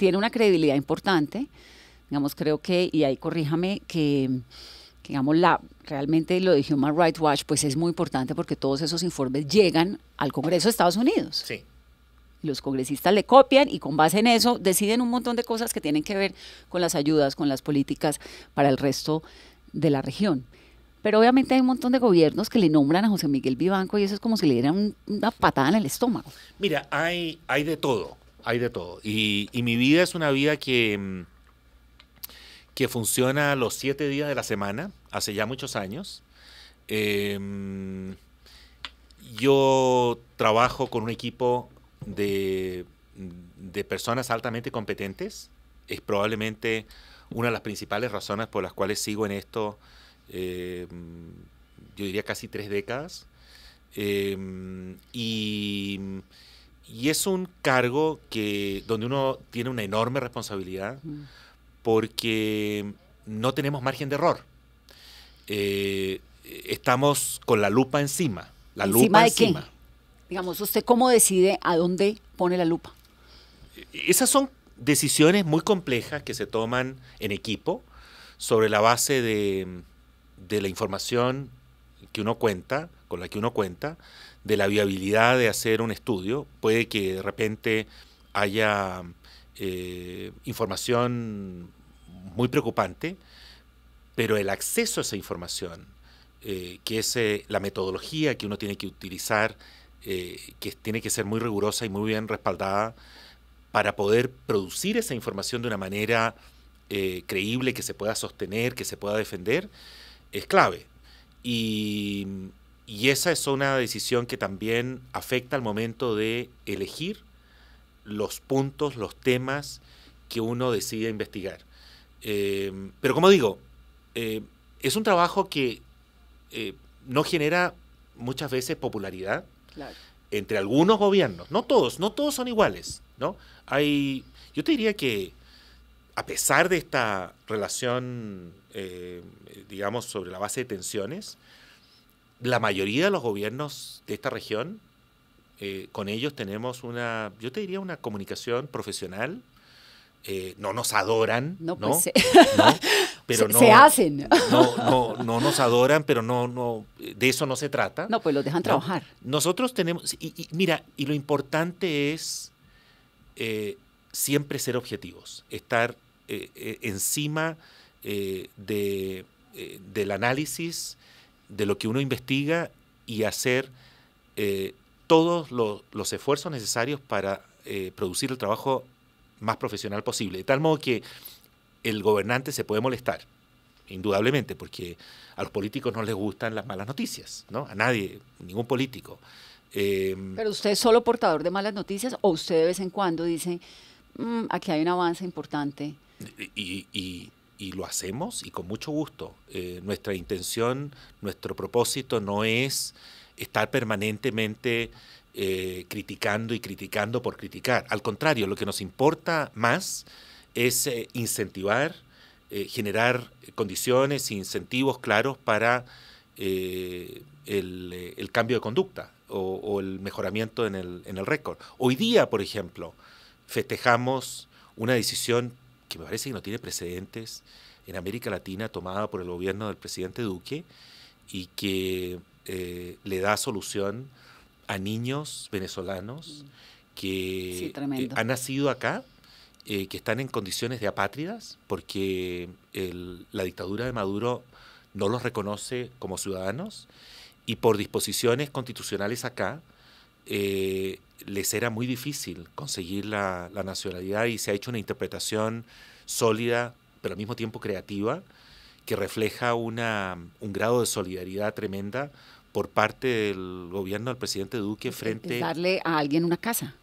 tiene una credibilidad importante. Digamos, creo que, y ahí corríjame, que, digamos, la, realmente lo de Human Rights Watch, pues es muy importante porque todos esos informes llegan al Congreso de Estados Unidos. Sí los congresistas le copian y con base en eso deciden un montón de cosas que tienen que ver con las ayudas, con las políticas para el resto de la región. Pero obviamente hay un montón de gobiernos que le nombran a José Miguel Vivanco y eso es como si le dieran una patada en el estómago. Mira, hay, hay de todo hay de todo. Y, mi vida es una vida que, mm, que funciona los siete días de la semana, hace ya muchos años. Em, yo trabajo con un equipo de, personas altamente competentes. Es probablemente una de las principales razones por las cuales sigo en esto, em, yo diría casi tres décadas. Em, y y es un cargo que, donde uno tiene una enorme responsabilidad porque no tenemos margen de error. Eh, estamos con la lupa encima. La ¿Encima lupa de Qué? Digamos, ¿usted cómo decide a dónde pone la lupa? E-, esas son decisiones muy complejas que se toman en equipo sobre la base de, de la información que uno cuenta, con la que uno cuenta, de la viabilidad de hacer un estudio. Puede que de repente haya eh, información muy preocupante, pero el acceso a esa información, eh, que es eh, la metodología que uno tiene que utilizar, que tiene que ser muy rigurosa y muy bien respaldada para poder producir esa información de una manera creíble, que se pueda sostener, que se pueda defender, es clave. Y y esa es una decisión que también afecta al momento de elegir los puntos, los temas que uno decide investigar. Eh, pero como digo, eh, es un trabajo que eh, no genera muchas veces popularidad entre algunos gobiernos. No todos, no todos son iguales. ¿no? Hay, yo te diría que a pesar de esta relación, digamos, sobre la base de tensiones, la mayoría de los gobiernos de esta región, eh, con ellos tenemos una, yo te diría, una comunicación profesional. Eh, no nos adoran, pues, ¿no? ¿no? Pero se, no, se hacen. No, nos adoran, pero no, no, de eso no se trata. No, pues los dejan trabajar. Nosotros tenemos, y, mira, y lo importante es eh, siempre ser objetivos, estar encima de, del análisis de lo que uno investiga y hacer eh, todos los, esfuerzos necesarios para eh, producir el trabajo más profesional posible. De tal modo que el gobernante se puede molestar, indudablemente, porque a los políticos no les gustan las malas noticias, ¿no? A nadie, ningún político. Em, Pero usted es solo portador de malas noticias o usted de vez en cuando dice, mm, aquí hay un avance importante. y, y lo hacemos y con mucho gusto. Eh, nuestra intención, nuestro propósito no es estar permanentemente eh, criticando y criticando por criticar. Al contrario, lo que nos importa más es eh, incentivar, generar condiciones e incentivos claros para el, cambio de conducta o, el mejoramiento en el, en el récord. Hoy día, por ejemplo, festejamos una decisión que me parece que no tiene precedentes en América Latina tomada por el gobierno del presidente Duque y que eh, le da solución a niños venezolanos que eh, han nacido acá, eh, que están en condiciones de apátridas, porque la dictadura de Maduro no los reconoce como ciudadanos, y por disposiciones constitucionales acá, les era muy difícil conseguir la, nacionalidad y se ha hecho una interpretación sólida, pero al mismo tiempo creativa, que refleja una, un grado de solidaridad tremenda por parte del gobierno del presidente Duque frente... darle a alguien una casa.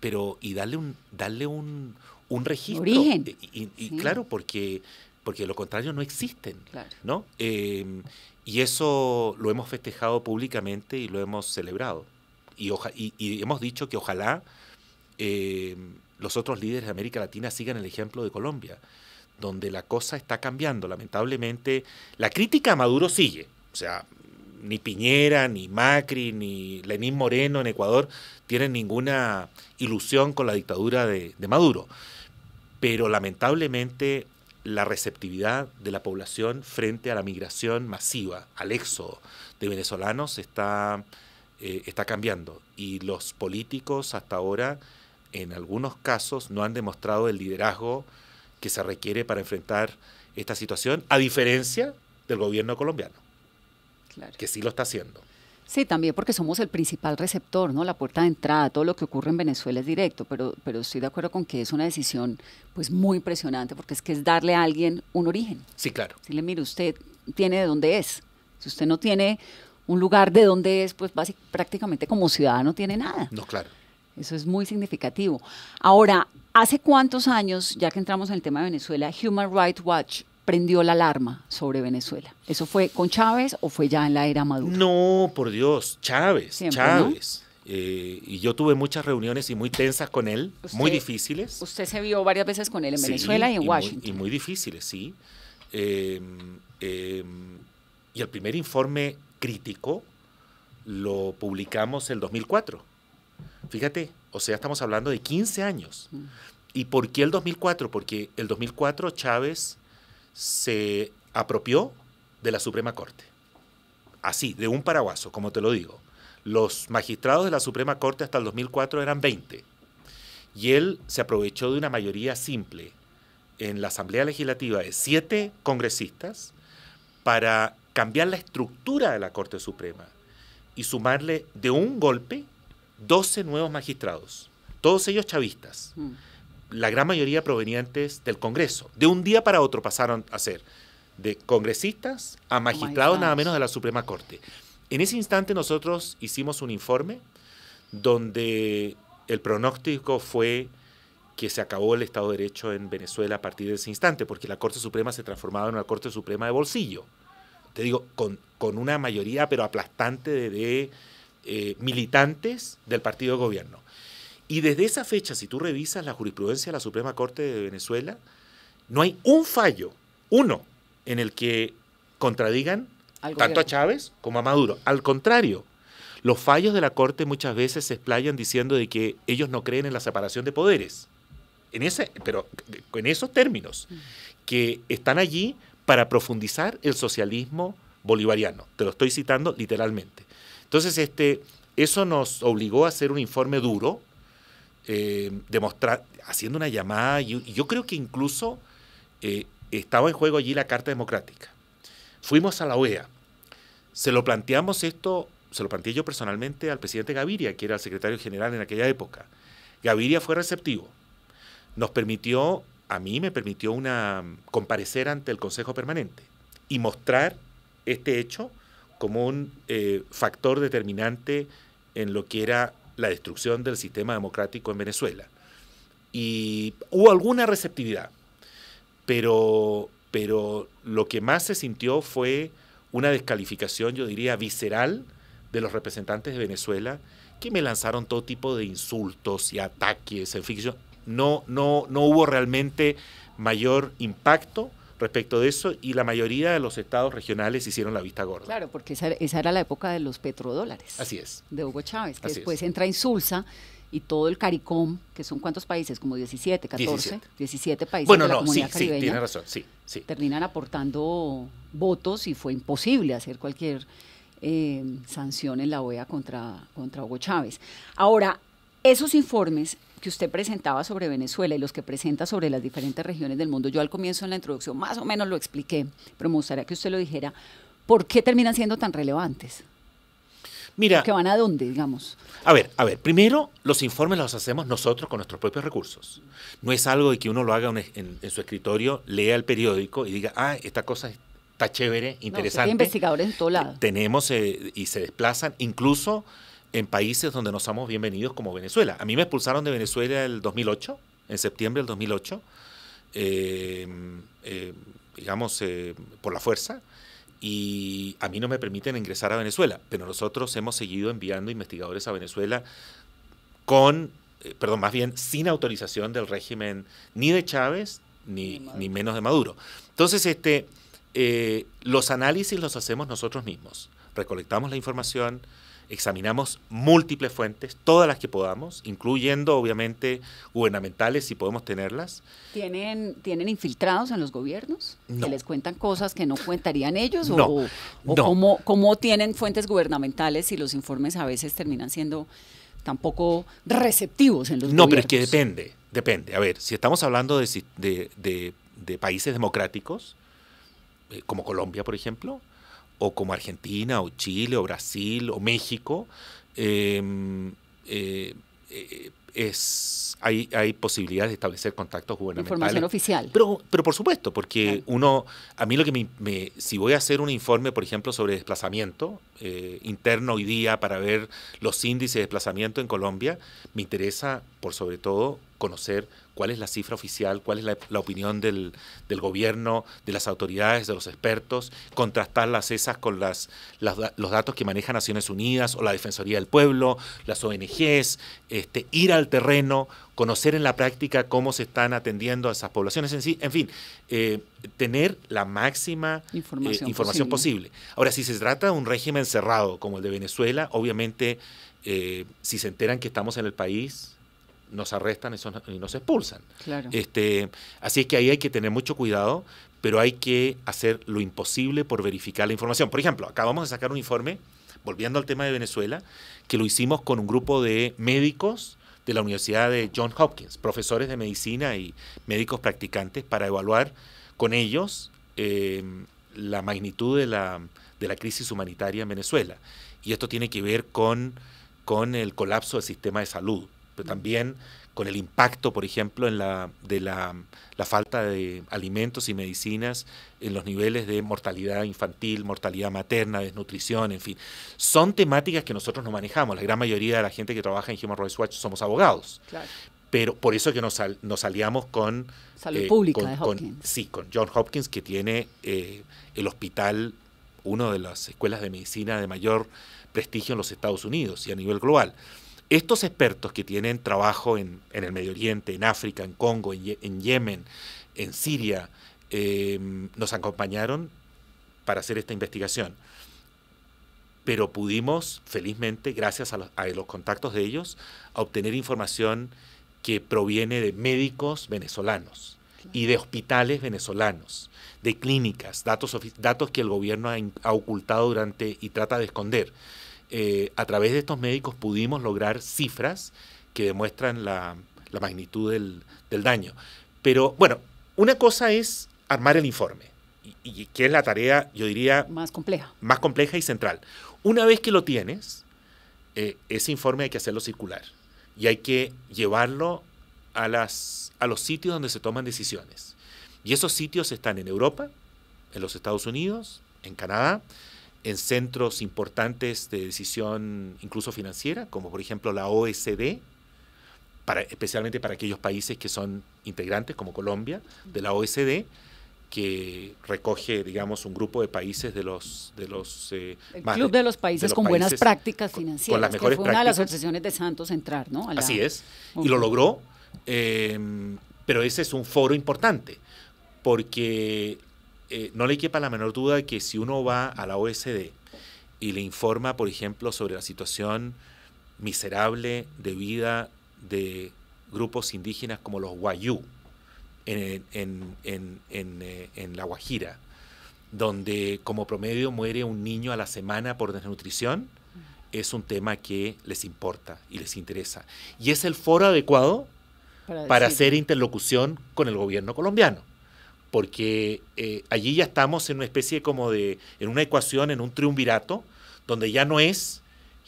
Pero, y darle un, darle un, un registro. Origen. Y, claro, porque, porque lo contrario no existen, ¿no? Eh, y eso lo hemos festejado públicamente y lo hemos celebrado y, hemos dicho que ojalá eh, los otros líderes de América Latina sigan el ejemplo de Colombia, donde la cosa está cambiando. Lamentablemente, la crítica a Maduro sigue. O sea, ni Piñera, ni Macri, ni Lenín Moreno en Ecuador tienen ninguna ilusión con la dictadura de, de Maduro. Pero lamentablemente la receptividad de la población frente a la migración masiva, al éxodo de venezolanos está eh, está cambiando y los políticos hasta ahora en algunos casos no han demostrado el liderazgo que se requiere para enfrentar esta situación, a diferencia del gobierno colombiano, claro. que sí lo está haciendo. Sí, también porque somos el principal receptor, ¿no? La puerta de entrada, todo lo que ocurre en Venezuela es directo, pero, pero estoy de acuerdo con que es una decisión pues muy impresionante, porque es que es darle a alguien un origen. Sí, claro. Si le mire, usted tiene de dónde es. Si usted no tiene un lugar de donde es, pues prácticamente como ciudadano tiene nada. No, claro. Eso es muy significativo. Ahora, ¿hace cuántos años, ya que entramos en el tema de Venezuela, Human Rights Watch prendió la alarma sobre Venezuela? ¿Eso fue con Chávez o fue ya en la era Maduro? No, por Dios, Chávez, Chávez. Eh, y yo tuve muchas reuniones y muy tensas con él, muy difíciles. Usted se vio varias veces con él en Venezuela y en Washington. y muy difíciles, sí. Em, em, y el primer informe crítico lo publicamos el 2004. Fíjate, o sea, estamos hablando de 15 años. Mm. ¿Y por qué el 2004? Porque el 2004 Chávez se apropió de la Suprema Corte. Así, de un paraguaso, como te lo digo. Los magistrados de la Suprema Corte hasta el 2004 eran 20. Y él se aprovechó de una mayoría simple en la Asamblea Legislativa de siete congresistas para cambiar la estructura de la Corte Suprema y sumarle de un golpe 12 nuevos magistrados, todos ellos chavistas, mm. la gran mayoría provenientes del Congreso. De un día para otro pasaron a ser de congresistas a magistrados nada menos de la Suprema Corte. En ese instante nosotros hicimos un informe donde el pronóstico fue que se acabó el Estado de Derecho en Venezuela a partir de ese instante, porque la Corte Suprema se transformaba en una Corte Suprema de bolsillo te digo, con, una mayoría pero aplastante de, eh, militantes del partido de gobierno. Y desde esa fecha, si tú revisas la jurisprudencia de la Suprema Corte de Venezuela, no hay un fallo, uno, en el que contradigan tanto a Chávez como a Maduro. Al contrario, los fallos de la Corte muchas veces se explayan diciendo de que ellos no creen en la separación de poderes. En ese, pero en esos términos, mm. que están allí para profundizar el socialismo bolivariano. Te lo estoy citando literalmente. Entonces, este, eso nos obligó a hacer un informe duro, eh, haciendo una llamada, y, yo creo que incluso eh, estaba en juego allí la Carta Democrática. Fuimos a la OEA, se lo planteamos esto, se lo planteé yo personalmente al presidente Gaviria, que era el secretario general en aquella época. Gaviria fue receptivo, nos permitió a mí me permitió una, comparecer ante el Consejo Permanente y mostrar este hecho como un eh, factor determinante en lo que era la destrucción del sistema democrático en Venezuela. Y hubo alguna receptividad, pero, pero lo que más se sintió fue una descalificación, yo diría, visceral de los representantes de Venezuela que me lanzaron todo tipo de insultos y ataques, en ficción no, no, no hubo realmente mayor impacto respecto de eso y la mayoría de los estados regionales hicieron la vista gorda. Claro, porque esa, era la época de los petrodólares. Así es. De Hugo Chávez, que después entra Insulsa y todo el CARICOM, que son cuántos países, como 17, 14, 17, países bueno, no, sí, Sí, tiene razón, sí, sí. Terminan aportando votos y fue imposible hacer cualquier eh, sanción en la OEA contra, contra Hugo Chávez. Ahora, esos informes que usted presentaba sobre Venezuela y los que presenta sobre las diferentes regiones del mundo, yo al comienzo en la introducción más o menos lo expliqué, pero me gustaría que usted lo dijera, ¿por qué terminan siendo tan relevantes? Mira. ¿Que van a dónde, digamos? A ver, a ver, primero los informes los hacemos nosotros con nuestros propios recursos. No es algo de que uno lo haga en, su escritorio, lea el periódico y diga, ah, esta cosa está chévere, interesante. hay investigadores en todo lado. Tenemos eh, y se desplazan, incluso en países donde no somos bienvenidos como Venezuela. A mí me expulsaron de Venezuela el 2008, en septiembre del 2008, eh, eh, digamos, eh, por la fuerza, y a mí no me permiten ingresar a Venezuela, pero nosotros hemos seguido enviando investigadores a Venezuela con, perdón, más bien sin autorización del régimen ni de Chávez ni, ni, menos de Maduro. Entonces, este, los análisis los hacemos nosotros mismos, recolectamos la información, examinamos múltiples fuentes, todas las que podamos, incluyendo obviamente gubernamentales si podemos tenerlas. ¿Tienen, ¿tienen infiltrados en los gobiernos? ¿Que les cuentan cosas que no cuentarían ellos? ¿O, Cómo, tienen fuentes gubernamentales si los informes a veces terminan siendo tampoco receptivos en los no, gobiernos? No, pero es que depende, depende. A ver, si estamos hablando de, países democráticos, eh, como Colombia, por ejemplo, o como Argentina, o Chile, o Brasil, o México, em, eh, eh, es, hay, hay posibilidades de establecer contactos gubernamentales. Información oficial. Pero, por supuesto, porque uno, a mí lo que me, si voy a hacer un informe, por ejemplo, sobre desplazamiento eh, interno hoy día para ver los índices de desplazamiento en Colombia, me interesa, por sobre todo, conocer cuál es la cifra oficial, cuál es la, opinión del, gobierno, de las autoridades, de los expertos, contrastar las esas con las, los datos que maneja Naciones Unidas o la Defensoría del Pueblo, las ONGs, este, ir al terreno, conocer en la práctica cómo se están atendiendo a esas poblaciones en sí, en fin, eh, tener la máxima eh, información, posible. Ahora, si se trata de un régimen cerrado como el de Venezuela, obviamente, eh, si se enteran que estamos en el país, nos arrestan y, nos expulsan. Este, así es que ahí hay que tener mucho cuidado, pero hay que hacer lo imposible por verificar la información. Por ejemplo, acabamos de sacar un informe, volviendo al tema de Venezuela, que lo hicimos con un grupo de médicos de la Universidad de Johns Hopkins, profesores de medicina y médicos practicantes, para evaluar con ellos eh, la magnitud de la, crisis humanitaria en Venezuela. Y esto tiene que ver con el colapso del sistema de salud pero también con el impacto, por ejemplo, en la, de la, falta de alimentos y medicinas, en los niveles de mortalidad infantil, mortalidad materna, desnutrición, en fin. Son temáticas que nosotros no manejamos. La gran mayoría de la gente que trabaja en Human Rights Watch somos abogados. Claro. Pero por eso que nos, nos aliamos con... Salud eh, Pública de Hopkins. sí, con John Hopkins, que tiene eh, el hospital, una de las escuelas de medicina de mayor prestigio en los Estados Unidos y a nivel global estos expertos que tienen trabajo en, el Medio Oriente, en África, en Congo, en, Yemen, en Siria, em, nos acompañaron para hacer esta investigación. Pero pudimos, felizmente, gracias a los, contactos de ellos, obtener información que proviene de médicos venezolanos y de hospitales venezolanos, de clínicas, datos, que el gobierno ha, ha, ocultado durante y trata de esconder. Eh, a través de estos médicos pudimos lograr cifras que demuestran la, magnitud del, daño. Pero bueno, una cosa es armar el informe, y, que es la tarea, yo diría... Más compleja. Más compleja y central. Una vez que lo tienes, eh, ese informe hay que hacerlo circular y hay que llevarlo a los sitios donde se toman decisiones. Y esos sitios están en Europa, en los Estados Unidos, en Canadá, en centros importantes de decisión incluso financiera, como por ejemplo la OSD, para, especialmente para aquellos países que son integrantes, como Colombia, de la OSD, que recoge, digamos, un grupo de países de los... De los eh, el Club de, los Países con buenas prácticas financieras, con, las mejores que fue una de las obsesiones de Santos entrar, ¿no? Así es, y lo logró, eh, pero ese es un foro importante, porque eh, no le quepa la menor duda que si uno va a la OSD y le informa, por ejemplo, sobre la situación miserable de vida de grupos indígenas como los Wayú en, eh, La Guajira, donde como promedio muere un niño a la semana por desnutrición, es un tema que les importa y les interesa. Y es el foro adecuado para hacer interlocución con el gobierno colombiano porque eh, allí ya estamos en una especie como de, en una ecuación, en un triunvirato, donde ya no es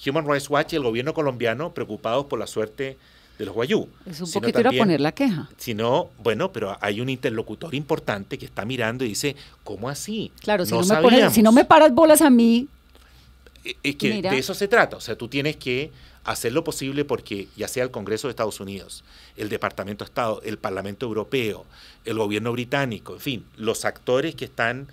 Human Rights Watch y el gobierno colombiano preocupados por la suerte de los guayú. Es un poquito ir a poner la queja. Sino, bueno, pero hay un interlocutor importante que está mirando y dice, ¿cómo así? Claro, si, no me si, no me paras bolas a mí, es que de eso se trata, o sea, tú tienes que hacer lo posible porque ya sea el Congreso de Estados Unidos, el Departamento de Estado, el Parlamento Europeo, el gobierno británico, en fin, los actores que están,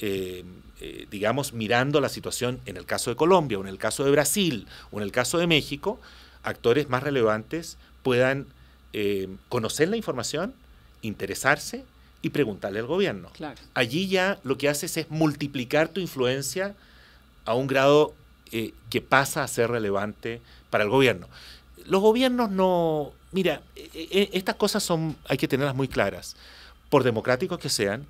eh, eh, digamos, mirando la situación en el caso de Colombia, o en el caso de Brasil, o en el caso de México, actores más relevantes puedan eh, conocer la información, interesarse y preguntarle al gobierno. Allí ya lo que haces es multiplicar tu influencia a un grado eh, que pasa a ser relevante para el gobierno. Los gobiernos no... Mira, e, e, estas cosas son, hay que tenerlas muy claras. Por democráticos que sean,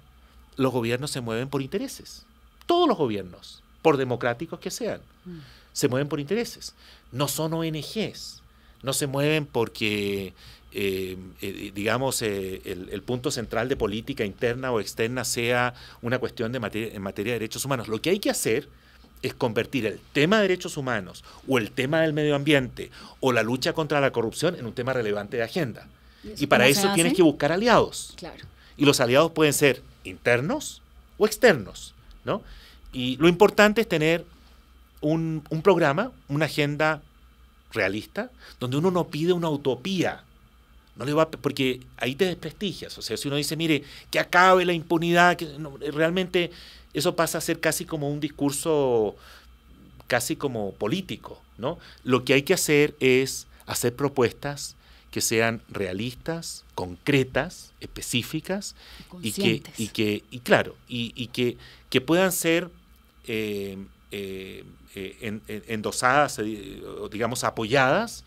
los gobiernos se mueven por intereses. Todos los gobiernos, por democráticos que sean, mm. se mueven por intereses. No son ONGs, no se mueven porque, eh, eh, digamos, el, el, punto central de política interna o externa sea una cuestión de en materia de derechos humanos. Lo que hay que hacer es convertir el tema de derechos humanos o el tema del medio ambiente o la lucha contra la corrupción en un tema relevante de agenda. Y, para eso tienes que buscar aliados. Y los aliados pueden ser internos o externos, ¿no? Y lo importante es tener un, programa, una agenda realista, donde uno no pide una utopía. No le va, porque ahí te desprestigias. O sea, si uno dice, mire, que acabe la impunidad, que realmente eso pasa a ser casi como un discurso casi como político, ¿no? Lo que hay que hacer es hacer propuestas que sean realistas, concretas, específicas y, que, que claro, y, que, que puedan ser eh, eh, eh, endosadas, digamos, apoyadas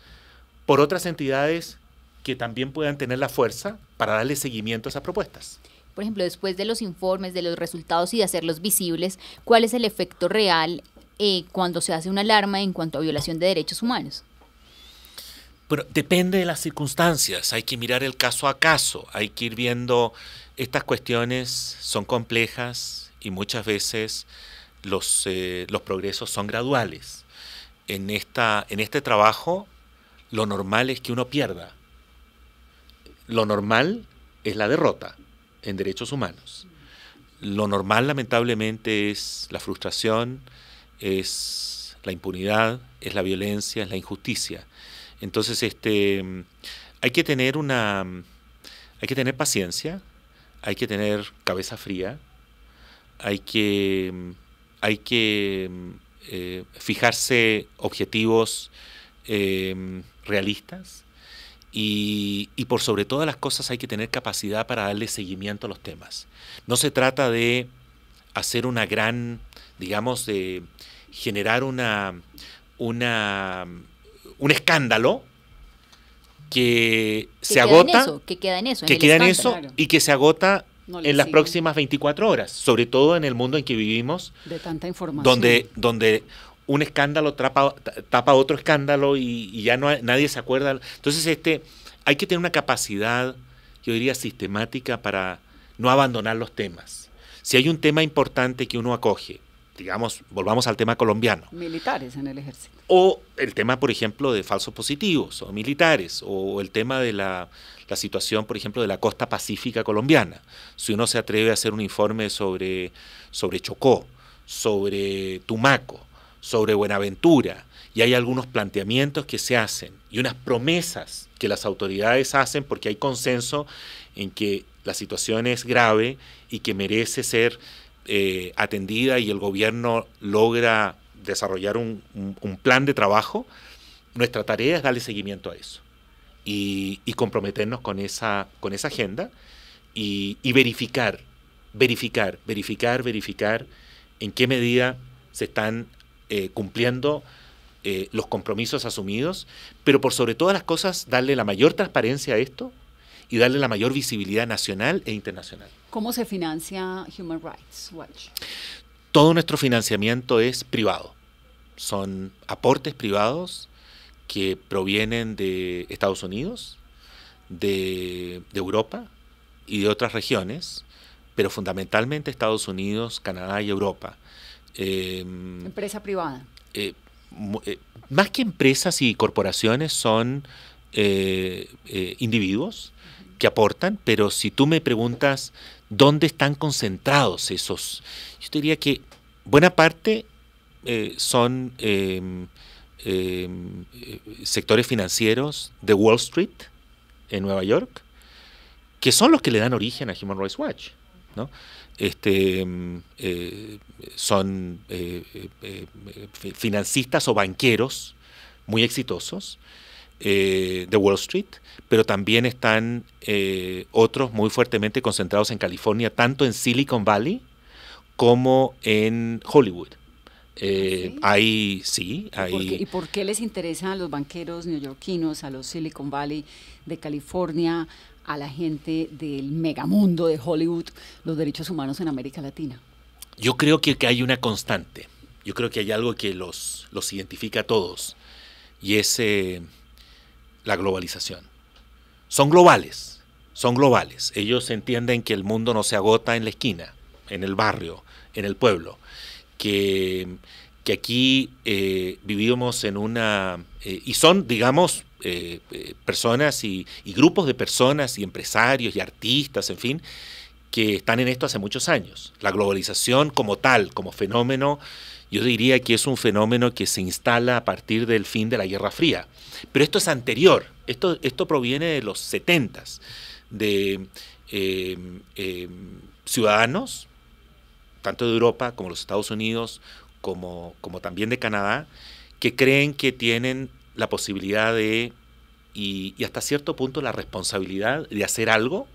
por otras entidades que también puedan tener la fuerza para darle seguimiento a esas propuestas por ejemplo, después de los informes, de los resultados y de hacerlos visibles, cuál es el efecto real eh, cuando se hace una alarma en cuanto a violación de derechos humanos? depende de las circunstancias, hay que mirar el caso a caso, hay que ir viendo, estas cuestiones son complejas y muchas veces los, eh, los progresos son graduales. En, esta, en este trabajo lo normal es que uno pierda, lo normal es la derrota en derechos humanos. Lo normal, lamentablemente, es la frustración, es la impunidad, es la violencia, es la injusticia. Entonces, este, hay que tener una, hay que tener paciencia, hay que tener cabeza fría, hay que, hay que eh, fijarse objetivos eh, realistas y, por sobre todas las cosas hay que tener capacidad para darle seguimiento a los temas. No se trata de hacer una gran, digamos, de generar una, una un escándalo que, se agota, que queda en eso, que queda eso y que se agota en las próximas 24 horas, sobre todo en el mundo en que vivimos, de tanta información, donde, donde un escándalo tapa, otro escándalo y, ya no, nadie se acuerda. Entonces, este, hay que tener una capacidad, yo diría, sistemática para no abandonar los temas. Si hay un tema importante que uno acoge, digamos, volvamos al tema colombiano. Militares en el ejército. O el tema, por ejemplo, de falsos positivos o militares, o el tema de la, situación, por ejemplo, de la costa pacífica colombiana. Si uno se atreve a hacer un informe sobre, sobre Chocó, sobre Tumaco, sobre Buenaventura y hay algunos planteamientos que se hacen y unas promesas que las autoridades hacen porque hay consenso en que la situación es grave y que merece ser eh, atendida y el gobierno logra desarrollar un, plan de trabajo, nuestra tarea es darle seguimiento a eso y, comprometernos con esa, con esa agenda y, y verificar, verificar, verificar, verificar en qué medida se están eh, cumpliendo eh, los compromisos asumidos, pero por sobre todas las cosas darle la mayor transparencia a esto y darle la mayor visibilidad nacional e internacional. ¿Cómo se financia Human Rights Watch? Todo nuestro financiamiento es privado. Son aportes privados que provienen de Estados Unidos, de, de Europa y de otras regiones, pero fundamentalmente Estados Unidos, Canadá y Europa. Em, Empresa privada. Eh, eh, más que empresas y corporaciones son eh, individuos que aportan, pero si tú me preguntas dónde están concentrados esos, yo te diría que buena parte son em, em, sectores financieros de Wall Street en Nueva York, que son los que le dan origen a Human Rights Watch. ¿no? este, mm, eh, son eh, eh, eh o banqueros muy exitosos de Wall Street, pero también están otros muy fuertemente concentrados en California, tanto en Silicon Valley como en Hollywood. ¿Y por, qué, les interesan a los banqueros neoyorquinos, a los Silicon Valley de California, a la gente del megamundo de Hollywood los derechos humanos en América Latina? Yo creo que, hay una constante. Yo creo que hay algo que los, los identifica a todos y es eh, la globalización. Son globales, son globales. Ellos entienden que el mundo no se agota en la esquina, en el barrio, en el pueblo, que, que aquí eh, vivimos en una... Eh, y son, digamos, eh, eh, personas y, grupos de personas y empresarios y artistas, en fin, que están en esto hace muchos años. La globalización como tal, como fenómeno, yo diría que es un fenómeno que se instala a partir del fin de la Guerra Fría. Pero esto es anterior, esto, esto proviene de los 70 de eh, ciudadanos, tanto de Europa como los Estados Unidos, como, como también de Canadá, que creen que tienen la posibilidad de, y, hasta cierto punto la responsabilidad de hacer algo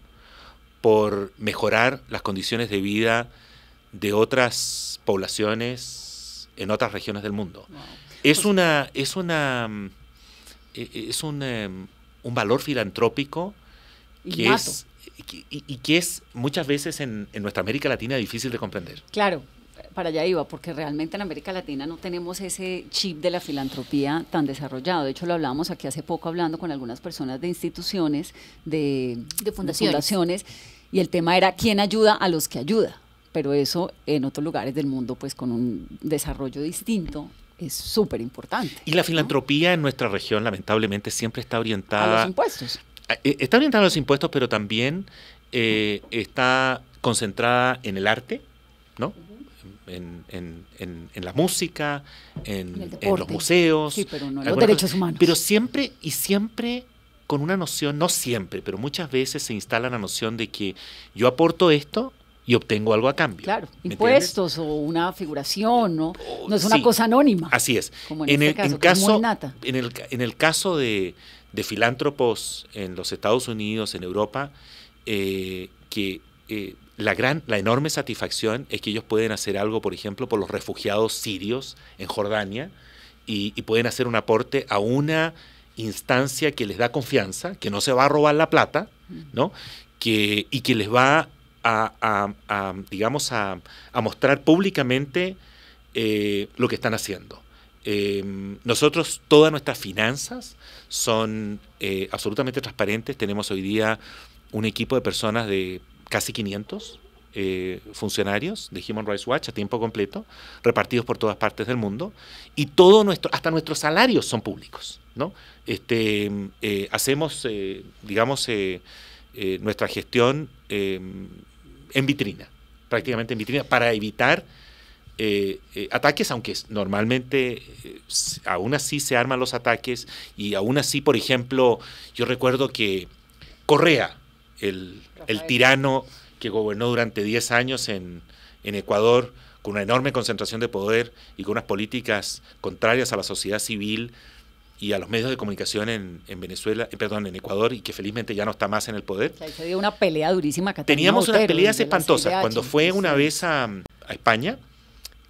por mejorar las condiciones de vida de otras poblaciones en otras regiones del mundo. Es, una, es una mm, e, e, es em, un, valor filantrópico que es, y, que es muchas veces en, en nuestra América Latina difícil de comprender. Claro, para allá iba, porque realmente en América Latina no tenemos ese chip de la filantropía tan desarrollado. De hecho, lo hablábamos aquí hace poco hablando con algunas personas de instituciones, de, fundaciones. y el tema era quién ayuda a los que ayuda. Pero eso en otros lugares del mundo, pues con un desarrollo distinto, es súper importante. Y la filantropía en nuestra región, lamentablemente, siempre está orientada. A los impuestos. Eh, está orientada a los impuestos, pero también eh, está concentrada en el arte, ¿no? en, la música, en, los museos. los derechos humanos. Pero siempre y siempre con una noción, no siempre, pero muchas veces se instala la noción de que yo aporto esto y obtengo algo a cambio. Claro, impuestos o una figuración, ¿no? Oh, no es una cosa anónima. Así es. Como en, este el, caso, en, el, caso de, filántropos en los Estados Unidos, en Europa, eh, que eh, la gran, la enorme satisfacción es que ellos pueden hacer algo, por ejemplo, por los refugiados sirios en Jordania y, pueden hacer un aporte a una instancia que les da confianza, que no se va a robar la plata, ¿no? Que, y que les va a, digamos, a, mostrar públicamente eh, lo que están haciendo. Em, nosotros, todas nuestras finanzas son eh, absolutamente transparentes. Tenemos hoy día un equipo de personas de casi 500 eh, funcionarios de Human Rights Watch a tiempo completo, repartidos por todas partes del mundo, y todo nuestro, hasta nuestros salarios son públicos. ¿no? Este, eh, hacemos, eh, digamos, nuestra gestión en vitrina, prácticamente en vitrina, para evitar ataques, aunque normalmente aún así se arman los ataques y aún así, por ejemplo, yo recuerdo que Correa, el, tirano que gobernó durante 10 años en, Ecuador con una enorme concentración de poder y con unas políticas contrarias a la sociedad civil y a los medios de comunicación en, Venezuela, eh, perdón, en Ecuador, y que felizmente ya no está más en el poder. se dio una pelea durísima. Teníamos unas peleas espantosas. Cuando fue una vez a, España,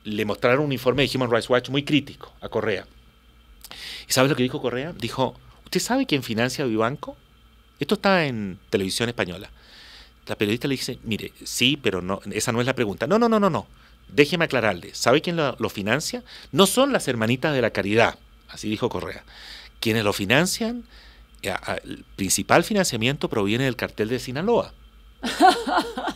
le mostraron un informe de Human Rights Watch muy crítico a Correa. ¿Y sabes lo que dijo Correa? Dijo, ¿usted sabe quién financia Vivanco? Esto está en televisión española. La periodista le dice, mire, sí, pero no, esa no es la pregunta. No, no, no, no, no. Déjeme aclararle. ¿Sabe quién lo, lo financia? No son las hermanitas de la caridad, así dijo Correa. Quienes lo financian, el eh, principal financiamiento proviene del cartel de Sinaloa.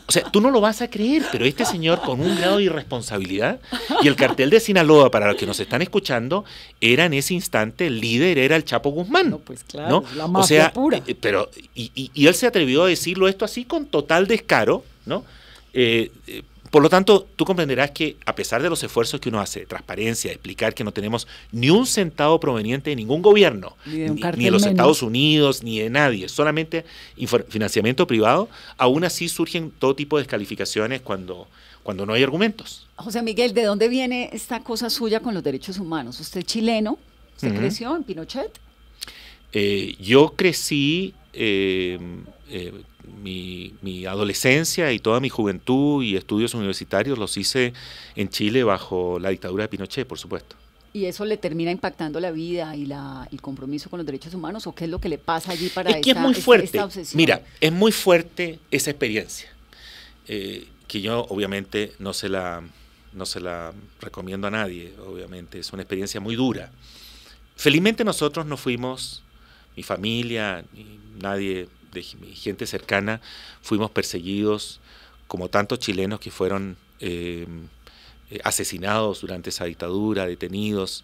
O sea, tú no lo vas a creer, pero este señor con un grado de irresponsabilidad y el cartel de Sinaloa, para los que nos están escuchando, era en ese instante el líder, era el Chapo Guzmán. No, pues claro, la o sea, pura. Eh, pero, y, él se atrevió a decirlo esto así con total descaro, ¿no? Eh, eh, por lo tanto, tú comprenderás que a pesar de los esfuerzos que uno hace, transparencia, explicar que no tenemos ni un centavo proveniente de ningún gobierno, ni de, los Estados Unidos, ni de nadie, solamente financiamiento privado, aún así surgen todo tipo de descalificaciones cuando, cuando no hay argumentos. José Miguel, ¿de dónde viene esta cosa suya con los derechos humanos? ¿Usted chileno? ¿se creció en Pinochet? Eh, yo crecí eh, eh, mi, adolescencia y toda mi juventud y estudios universitarios los hice en Chile bajo la dictadura de Pinochet, por supuesto. ¿Y eso le termina impactando la vida y la, el compromiso con los derechos humanos o qué es lo que le pasa allí para es que es muy fuerte. obsesión? Mira, es muy fuerte esa experiencia, eh, que yo obviamente no se, la, no se la recomiendo a nadie, obviamente, es una experiencia muy dura. Felizmente nosotros no fuimos, mi familia, nadie de gente cercana, fuimos perseguidos, como tantos chilenos que fueron em, eh, asesinados durante esa dictadura, detenidos,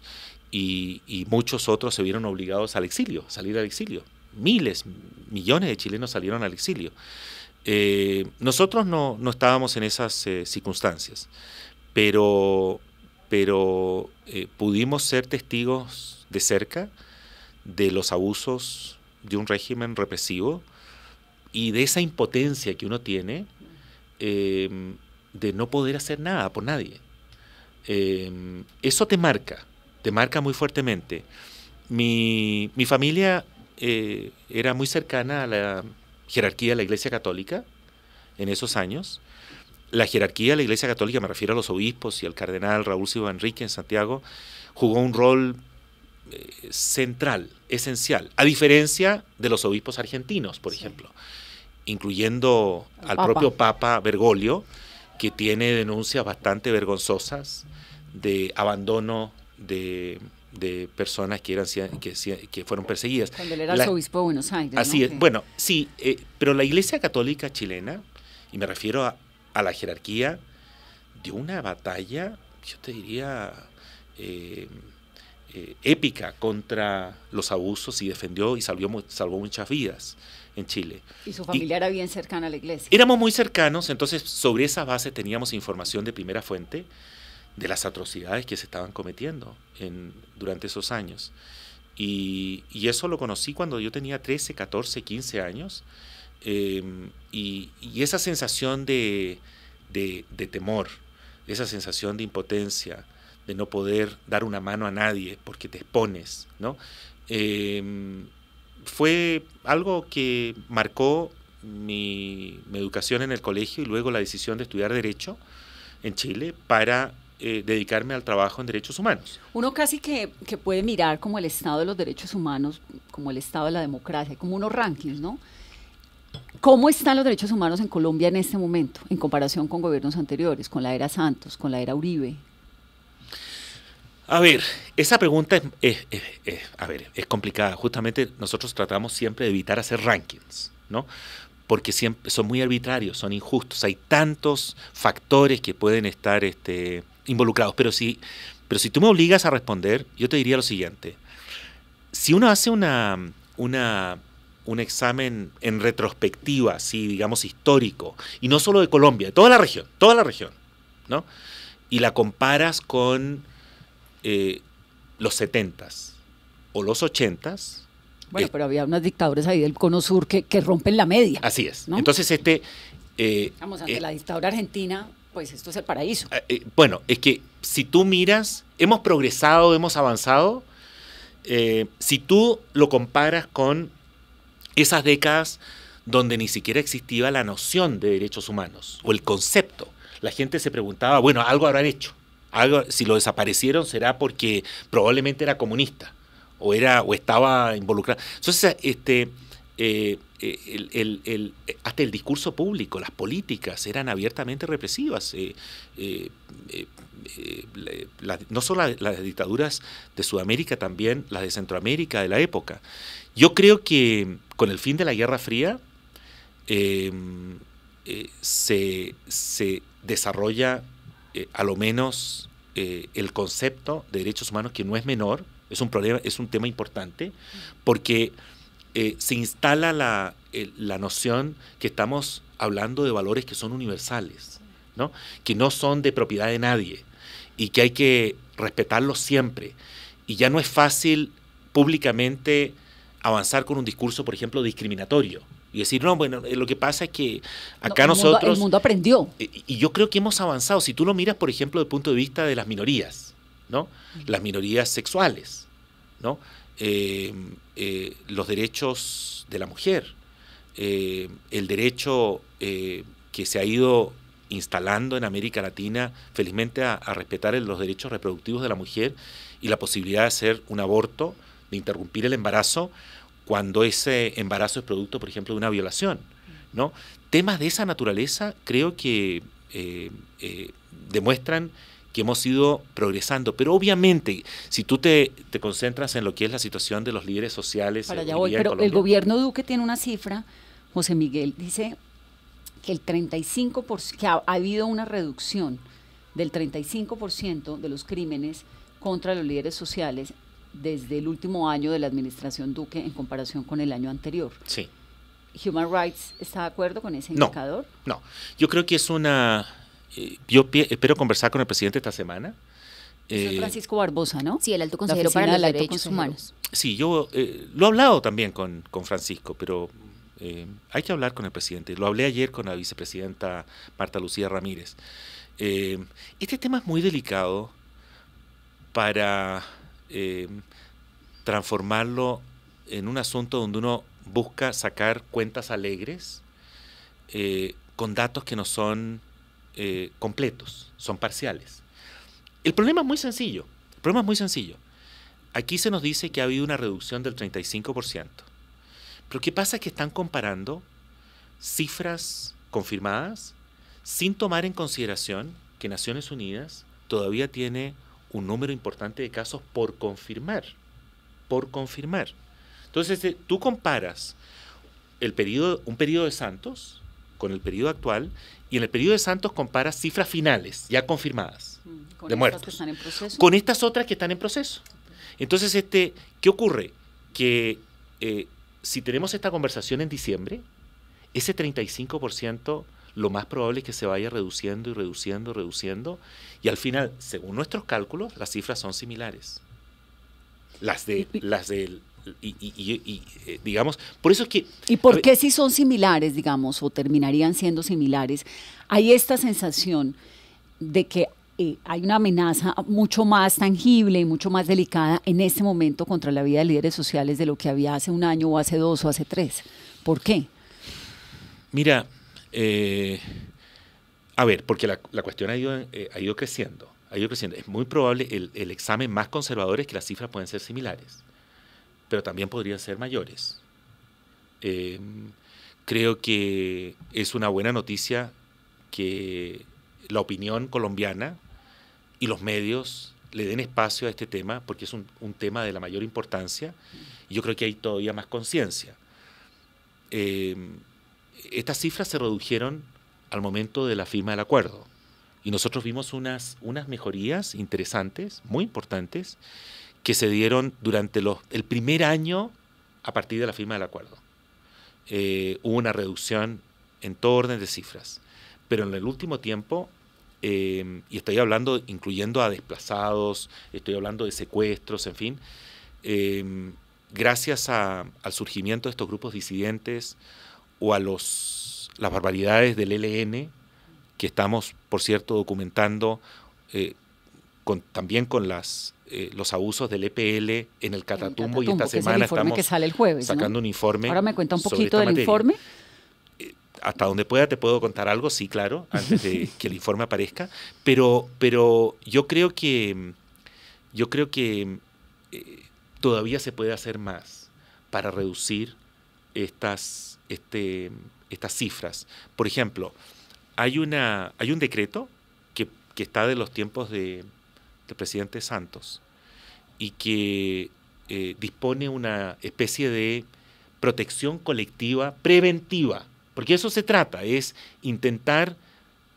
y, muchos otros se vieron obligados al exilio, salir al exilio. Miles, millones de chilenos salieron al exilio. Eh, nosotros no, estábamos en esas eh, circunstancias, pero, pero pudimos ser testigos de cerca de los abusos de un régimen represivo y de esa impotencia que uno tiene em, de no poder hacer nada por nadie. Em, eso te marca, te marca muy fuertemente. Mi, familia eh, era muy cercana a la jerarquía de la Iglesia Católica en esos años. La jerarquía de la Iglesia Católica, me refiero a los obispos y al cardenal Raúl Silva Enrique en Santiago, jugó un rol eh, central, esencial, a diferencia de los obispos argentinos, por ejemplo, incluyendo al propio Papa Bergoglio, que tiene denuncias bastante vergonzosas de abandono de, personas que, eran, que, que fueron perseguidas. Cuando él era obispo de Buenos Aires. Así es, bueno, sí, eh, pero la Iglesia Católica chilena, y me refiero a, a la jerarquía, dio una batalla, yo te diría, eh, eh, épica contra los abusos y defendió y salvó, salvó muchas vidas en Chile. ¿Y su familia era bien cercana a la iglesia? Éramos muy cercanos, entonces sobre esa base teníamos información de primera fuente de las atrocidades que se estaban cometiendo en, durante esos años. Y, eso lo conocí cuando yo tenía 13, 14, 15 años. Em, y, esa sensación de, de, temor, esa sensación de impotencia, de no poder dar una mano a nadie porque te expones, ¿no? Eh, fue algo que marcó mi, educación en el colegio y luego la decisión de estudiar Derecho en Chile para eh, dedicarme al trabajo en derechos humanos. Uno casi que, que, puede mirar como el estado de los derechos humanos, como el estado de la democracia, como unos rankings, ¿no? ¿Cómo están los derechos humanos en Colombia en este momento, en comparación con gobiernos anteriores, con la era Santos, con la era Uribe, a ver, esa pregunta es, a ver, es complicada. Justamente nosotros tratamos siempre de evitar hacer rankings, ¿no? Porque siempre son muy arbitrarios, son injustos. Hay tantos factores que pueden estar este, involucrados. Pero si, pero si tú me obligas a responder, yo te diría lo siguiente. Si uno hace una, una un examen en retrospectiva, así, digamos, histórico, y no solo de Colombia, de toda la región, toda la región, ¿no? Y la comparas con eh, los 70s o los 80s. Bueno, eh, pero había unas dictaduras ahí del cono sur que, que rompen la media. Así es. Entonces, este. Vamos, eh, ante la dictadura argentina, pues esto es el paraíso. bueno, es que si tú miras, hemos progresado, hemos avanzado. si tú lo comparas con esas décadas donde ni siquiera existía la noción de derechos humanos o el concepto. La gente se preguntaba, bueno, algo habrán hecho si lo desaparecieron será porque probablemente era comunista o era o estaba involucrado. Entonces, este, eh, eh, el, hasta el discurso público, las políticas eran abiertamente represivas. Eh, no solo las, dictaduras de Sudamérica, también las de Centroamérica de la época. Yo creo que con el fin de la Guerra Fría se, se desarrolla eh, a lo menos eh, el concepto de derechos humanos, que no es menor, es un problema, es un tema importante, porque eh, se instala la, la, noción que estamos hablando de valores que son universales, ¿no? que no son de propiedad de nadie y que hay que respetarlos siempre. Y ya no es fácil públicamente avanzar con un discurso, por ejemplo, discriminatorio y decir, no, bueno, eh, lo que pasa es que acá nosotros... el mundo aprendió. Y, yo creo que hemos avanzado. Si tú lo miras, por ejemplo, desde el punto de vista de las minorías, ¿no? Las minorías sexuales, ¿no? Eh, eh, los derechos de la mujer, el derecho que se ha ido instalando en América Latina, felizmente, a, respetar los derechos reproductivos de la mujer y la posibilidad de hacer un aborto, de interrumpir el embarazo, cuando ese embarazo es producto, por ejemplo, de una violación. ¿no? Temas de esa naturaleza creo que eh, eh, demuestran que hemos ido progresando. Pero obviamente, si tú te, te, concentras en lo que es la situación de los líderes sociales... Eh, pero el gobierno Duque tiene una cifra, José Miguel, dice que el 35%, ha habido una reducción del 35% de los crímenes contra los líderes sociales desde el último año de la administración Duque en comparación con el año anterior. Sí. ¿Human Rights está de acuerdo con ese indicador? No, yo creo que es una... Eh, yo espero conversar con el presidente esta semana. Eh, Francisco Barbosa, ¿no? Sí, el alto consejero para los derechos humanos. Sí, yo eh, lo he hablado también con, con Francisco, pero hay que hablar con el presidente. Lo hablé ayer con la vicepresidenta Marta Lucía Ramírez. este tema es muy delicado para eh, transformarlo en un asunto donde uno busca sacar cuentas alegres eh, con datos que no son eh, completos, son parciales. El problema es muy sencillo, el problema es muy sencillo. Aquí se nos dice que ha habido una reducción del 35%, pero ¿qué pasa? que están comparando cifras confirmadas sin tomar en consideración que Naciones Unidas todavía tiene un número importante de casos por confirmar, por confirmar. Entonces, eh, tú comparas el un periodo de Santos con el periodo actual y en el periodo de Santos comparas cifras finales, ya confirmadas, mm, ¿Con de muertos, que están en proceso? con estas otras que están en proceso. Entonces, este, ¿qué ocurre? Que eh, si tenemos esta conversación en diciembre, ese 35% lo más probable es que se vaya reduciendo y reduciendo, reduciendo, y al final, según nuestros cálculos, las cifras son similares. Las de, las de y, y, eh, digamos, por eso es que... ¿Y por qué si son similares, digamos, o terminarían siendo similares, hay esta sensación de que eh, hay una amenaza mucho más tangible y mucho más delicada en este momento contra la vida de líderes sociales de lo que había hace un año o hace dos o hace tres? ¿Por qué? Mira, eh, a ver, porque la, cuestión eh, ha ido, creciendo, ha creciendo. Es muy probable el, el, examen más conservador es que las cifras pueden ser similares, pero también podrían ser mayores. Em, creo que es una buena noticia que la opinión colombiana y los medios le den espacio a este tema porque es un, un tema de la mayor importancia yo creo que hay todavía más conciencia. Eh, estas cifras se redujeron al momento de la firma del acuerdo. Y nosotros vimos unas, unas mejorías interesantes, muy importantes, que se dieron durante los, el primer año a partir de la firma del acuerdo. Eh, hubo una reducción en todo orden de cifras. Pero en el último tiempo, em, y estoy hablando incluyendo a desplazados, estoy hablando de secuestros, en fin, em, gracias al surgimiento de estos grupos disidentes, o a los, las barbaridades del LN, que estamos, por cierto, documentando eh, con, también con las, eh, los abusos del EPL en el Catatumbo, y esta semana estamos que sale el jueves, sacando un informe. Ahora me cuenta un poquito del informe. Eh, hasta donde pueda te puedo contar algo, sí, claro, antes de que el informe aparezca, pero, pero yo creo que, yo creo que todavía se puede hacer más para reducir estas este, estas cifras. Por ejemplo, hay, una, hay un decreto que, está de los tiempos de, del presidente Santos y que eh, dispone una especie de protección colectiva preventiva, porque eso se trata, es intentar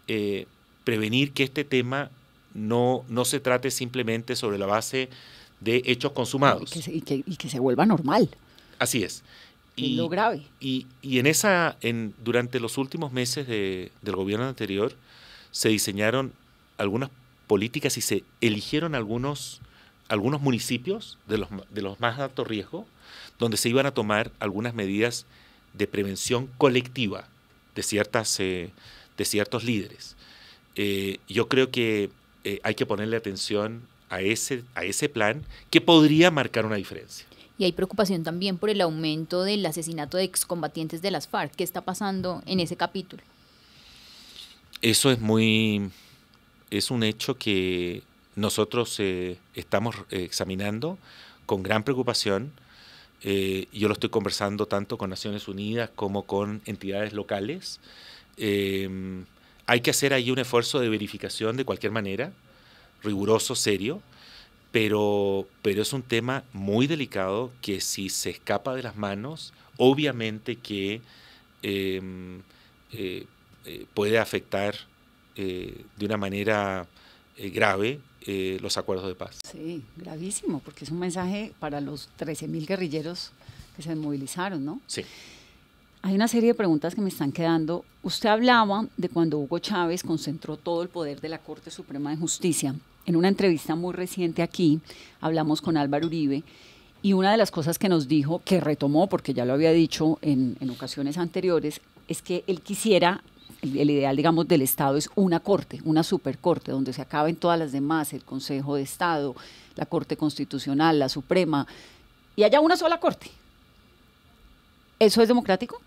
eh, prevenir que este tema no, no se trate simplemente sobre la base de hechos consumados. y que se vuelva normal. Así es. Y, grave. Y, en esa, en, durante los últimos meses del gobierno anterior, se diseñaron algunas políticas y se eligieron algunos, algunos municipios de los, de los más alto riesgo, donde se iban a tomar algunas medidas de prevención colectiva de, ciertas, eh, de ciertos líderes. Eh, yo creo que eh, hay que ponerle atención a ese, a ese plan que podría marcar una diferencia y hay preocupación también por el aumento del asesinato de excombatientes de las FARC. ¿Qué está pasando en ese capítulo? Eso es muy... es un hecho que nosotros eh, estamos eh, examinando con gran preocupación. Eh, yo lo estoy conversando tanto con Naciones Unidas como con entidades locales. hay que hacer ahí un esfuerzo de verificación de cualquier manera, riguroso, serio, pero, pero es un tema muy delicado que si se escapa de las manos, obviamente que em, eh, eh, puede afectar eh, de una manera grave los acuerdos de paz. Sí, gravísimo, porque es un mensaje para los 13.000 guerrilleros que se movilizaron, ¿no? Sí. Hay una serie de preguntas que me están quedando. Usted hablaba de cuando Hugo Chávez concentró todo el poder de la Corte Suprema de Justicia en una entrevista muy reciente aquí, hablamos con Álvaro Uribe, y una de las cosas que nos dijo, que retomó, porque ya lo había dicho en, ocasiones anteriores, es que él quisiera el, ideal, digamos, del Estado es una corte, una supercorte, donde se acaben todas las demás, el Consejo de Estado, la Corte Constitucional, la Suprema, y haya una sola corte. ¿Eso es democrático?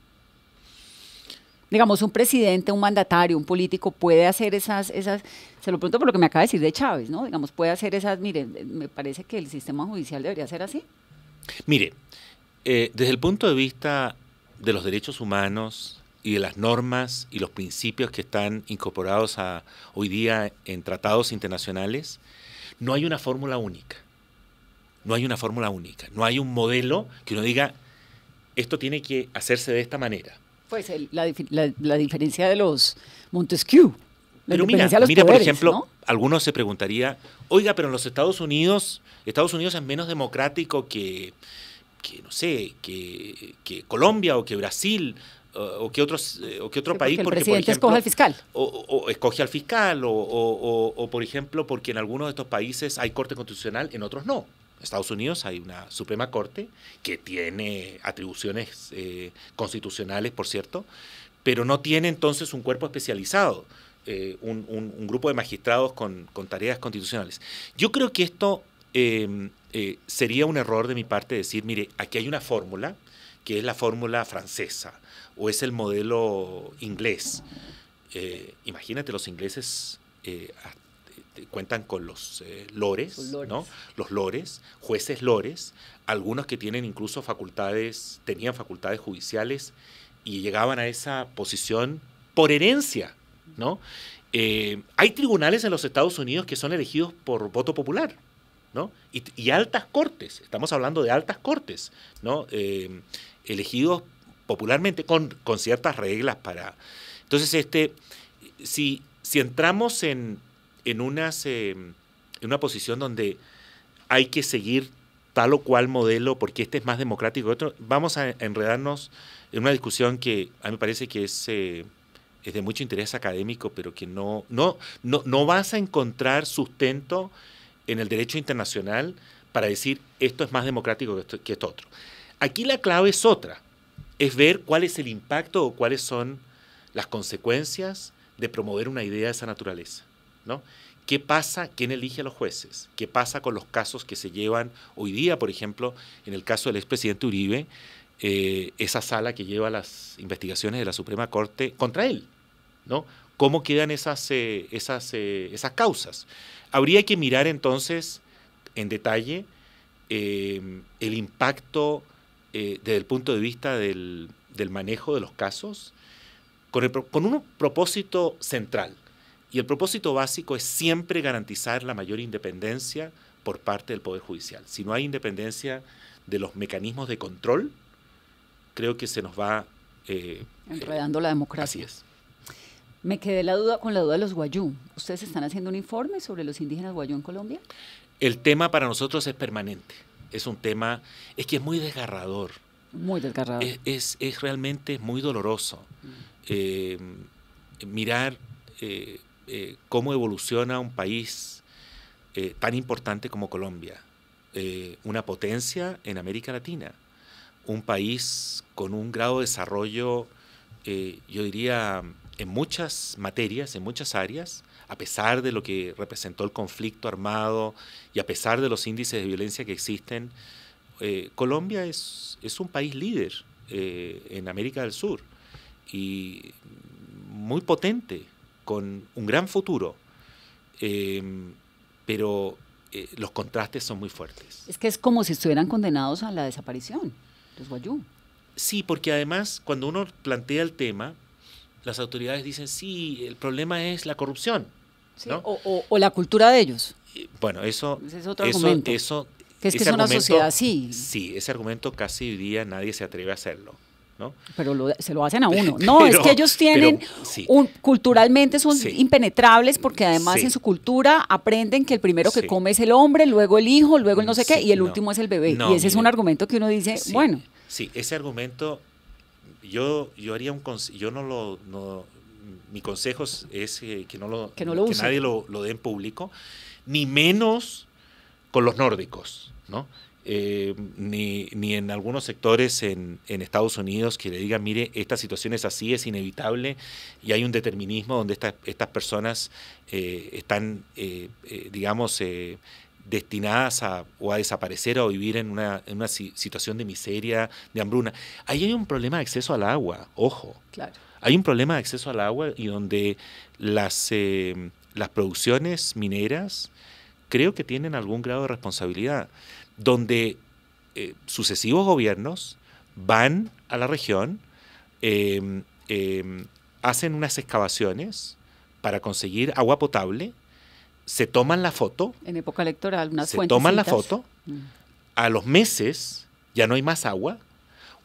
digamos, un presidente, un mandatario, un político puede hacer esas, esas, se lo pregunto por lo que me acaba de decir de Chávez, ¿no? Digamos, puede hacer esas, mire, me parece que el sistema judicial debería ser así. Mire, eh, desde el punto de vista de los derechos humanos y de las normas y los principios que están incorporados a, hoy día en tratados internacionales, no hay una fórmula única. No hay una fórmula única. No hay un modelo que uno diga, esto tiene que hacerse de esta manera. Pues la, la, diferencia de los Montesquieu. pero mira, mira por ejemplo, algunos se preguntaría, oiga, pero en los Estados Unidos, Estados Unidos es menos democrático que, que no sé, que, que Colombia o que Brasil o que otros eh, o que otro país porque, presidente por ejemplo, escoge al fiscal o, o, escoge al fiscal o, o, por ejemplo porque en algunos de estos países hay corte constitucional en otros no Estados Unidos hay una Suprema Corte que tiene atribuciones eh, constitucionales, por cierto, pero no tiene entonces un cuerpo especializado, eh, un, grupo de magistrados con, tareas constitucionales. Yo creo que esto em, eh, sería un error de mi parte decir, mire, aquí hay una fórmula que es la fórmula francesa o es el modelo inglés. imagínate los ingleses hasta cuentan con los eh, lores, ¿no? Los lores, jueces lores, algunos que tienen incluso facultades, tenían facultades judiciales y llegaban a esa posición por herencia, ¿no? Eh, hay tribunales en los Estados Unidos que son elegidos por voto popular, ¿no? Y, altas cortes, estamos hablando de altas cortes, ¿no? Eh, elegidos popularmente con, con, ciertas reglas para... Entonces, este, si entramos en en, em, en una posición donde hay que seguir tal o cual modelo porque este es más democrático que otro, vamos a enredarnos en una discusión que a mí me parece que es, eh, es de mucho interés académico, pero que no, no, no, vas a encontrar sustento en el derecho internacional para decir esto es más democrático que que esto otro. Aquí la clave es otra, es ver cuál es el impacto o cuáles son las consecuencias de promover una idea de esa naturaleza. ¿Qué pasa? ¿Quién elige a los jueces? ¿Qué pasa con los casos que se llevan hoy día, por ejemplo, en el caso del expresidente Uribe, eh, esa sala que lleva las investigaciones de la Suprema Corte contra él? ¿no? ¿Cómo quedan esas, eh, esas, eh, esas causas? Habría que mirar entonces en detalle el impacto desde el punto de vista del, manejo de los casos con un propósito central y el propósito básico es siempre garantizar la mayor independencia por parte del Poder Judicial. Si no hay independencia de los mecanismos de control, creo que se nos va... Eh, Enredando la democracia. Así es. Me quedé la duda, con la duda de los guayú. ¿Ustedes están haciendo un informe sobre los indígenas guayú en Colombia? El tema para nosotros es permanente. Es un tema, es que es muy desgarrador. Muy desgarrador. Es, realmente muy doloroso. Mm. Eh, mirar eh, eh, cómo evoluciona un país eh, tan importante como Colombia, eh, una potencia en América Latina, un país con un grado de desarrollo, yo diría, en muchas materias, en muchas áreas, a pesar de lo que representó el conflicto armado y a pesar de los índices de violencia que existen, Colombia es, es, un país líder en América del Sur y muy potente con un gran futuro, em, pero eh, los contrastes son muy fuertes. Es que es como si estuvieran condenados a la desaparición, los guayú. Sí, porque además cuando uno plantea el tema, las autoridades dicen, sí, el problema es la corrupción. o, la cultura de ellos. Bueno, eso... es otro argumento. que es que es una sociedad así. Sí, ese argumento casi hoy día nadie se atreve a hacerlo. Pero se lo hacen a uno. No, es que ellos tienen, culturalmente son impenetrables porque además en su cultura aprenden que el primero que come es el hombre, luego el hijo, luego el no sé qué y el último es el bebé. y ese es un argumento que uno dice, bueno. Sí, ese argumento yo, yo haría un yo no lo mi consejo es eh, que no nadie lo, lo dé en público, ni menos con los nórdicos, ¿no? Eh, ni, en algunos sectores en, Estados Unidos que le digan, mire, esta situación es así, es inevitable, y hay un determinismo donde estas personas eh, están, eh, digamos, destinadas a, desaparecer o vivir en una, situación de miseria, de hambruna. Ahí hay un problema de acceso al agua, ojo. Claro. Hay un problema de acceso al agua y donde las, las producciones mineras creo que tienen algún grado de responsabilidad donde eh, sucesivos gobiernos van a la región, em, em, hacen unas excavaciones para conseguir agua potable, se toman la foto. En época electoral, unas Se toman la foto, mm. a los meses ya no hay más agua,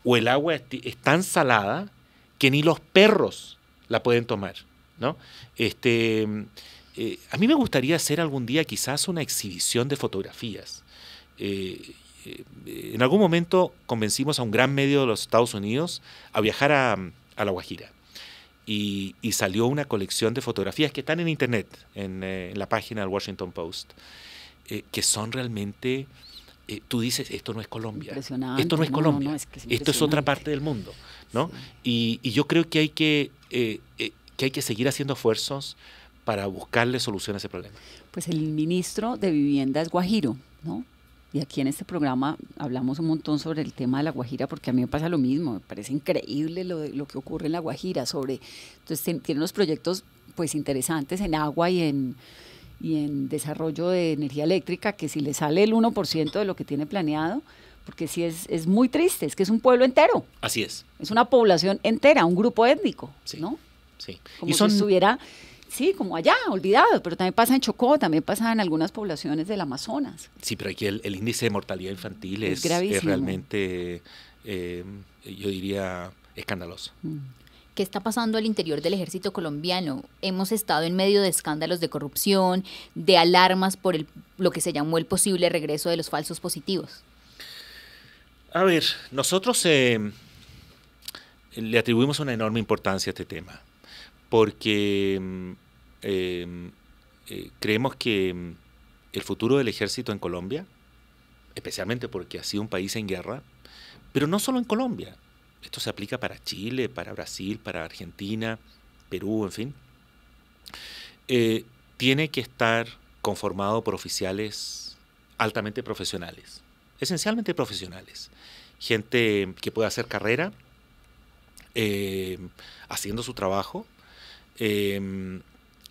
o el agua es, tan salada que ni los perros la pueden tomar. ¿no? Este, em, eh, a mí me gustaría hacer algún día quizás una exhibición de fotografías eh, en algún momento convencimos a un gran medio de los Estados Unidos a viajar a, La Guajira. Y, salió una colección de fotografías que están en internet, en, eh, la página del Washington Post, eh, que son realmente, tú dices, esto no es Colombia, esto no es Colombia, esto es otra parte del mundo, ¿no? Y, yo creo que hay que, que hay que seguir haciendo esfuerzos para buscarle solución a ese problema. Pues el ministro de Vivienda es Guajiro, ¿no? y aquí en este programa hablamos un montón sobre el tema de la Guajira, porque a mí me pasa lo mismo, me parece increíble lo, lo que ocurre en la Guajira, sobre, entonces tiene unos proyectos pues interesantes en agua y en, y en desarrollo de energía eléctrica, que si le sale el 1% de lo que tiene planeado, porque sí es, es muy triste, es que es un pueblo entero. Así es. Es una población entera, un grupo étnico, sí, Sí. Como si estuviera Sí, como allá, olvidado, pero también pasa en Chocó, también pasa en algunas poblaciones del Amazonas. Sí, pero aquí el, índice de mortalidad infantil es, realmente, eh, yo diría, escandaloso. Mm. ¿Qué está pasando al interior del ejército colombiano? Hemos estado en medio de escándalos de corrupción, de alarmas por lo que se llamó el posible regreso de los falsos positivos. A ver, nosotros eh, le atribuimos una enorme importancia a este tema porque mm, em, eh, creemos que mm, el futuro del ejército en Colombia, especialmente porque ha sido un país en guerra, pero no solo en Colombia, esto se aplica para Chile, para Brasil, para Argentina, Perú, en fin, eh, tiene que estar conformado por oficiales altamente profesionales, esencialmente profesionales, gente que pueda hacer carrera eh, haciendo su trabajo, Em,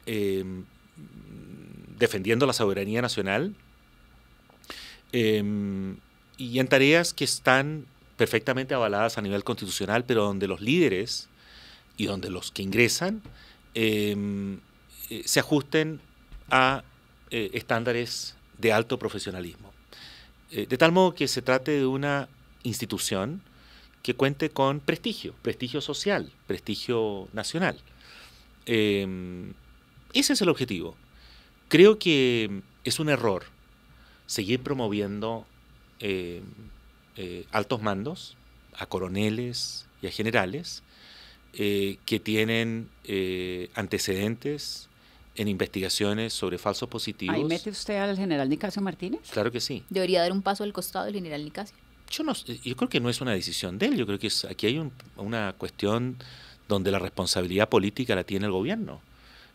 em, defendiendo la soberanía nacional em, y en tareas que están perfectamente avaladas a nivel constitucional, pero donde los líderes y donde los que ingresan eh, se ajusten a eh, estándares de alto profesionalismo. Eh, de tal modo que se trate de una institución que cuente con prestigio, prestigio social, prestigio nacional. Eh, ese es el objetivo. Creo que es un error seguir promoviendo em, eh, altos mandos, a coroneles y a generales, eh, que tienen eh, antecedentes en investigaciones sobre falsos positivos. ¿Ahí mete usted al general Nicasio Martínez? Claro que sí. ¿Debería dar un paso al costado el general Nicasio? Yo, no, yo creo que no es una decisión de él, yo creo que es, aquí hay una cuestión donde la responsabilidad política la tiene el gobierno,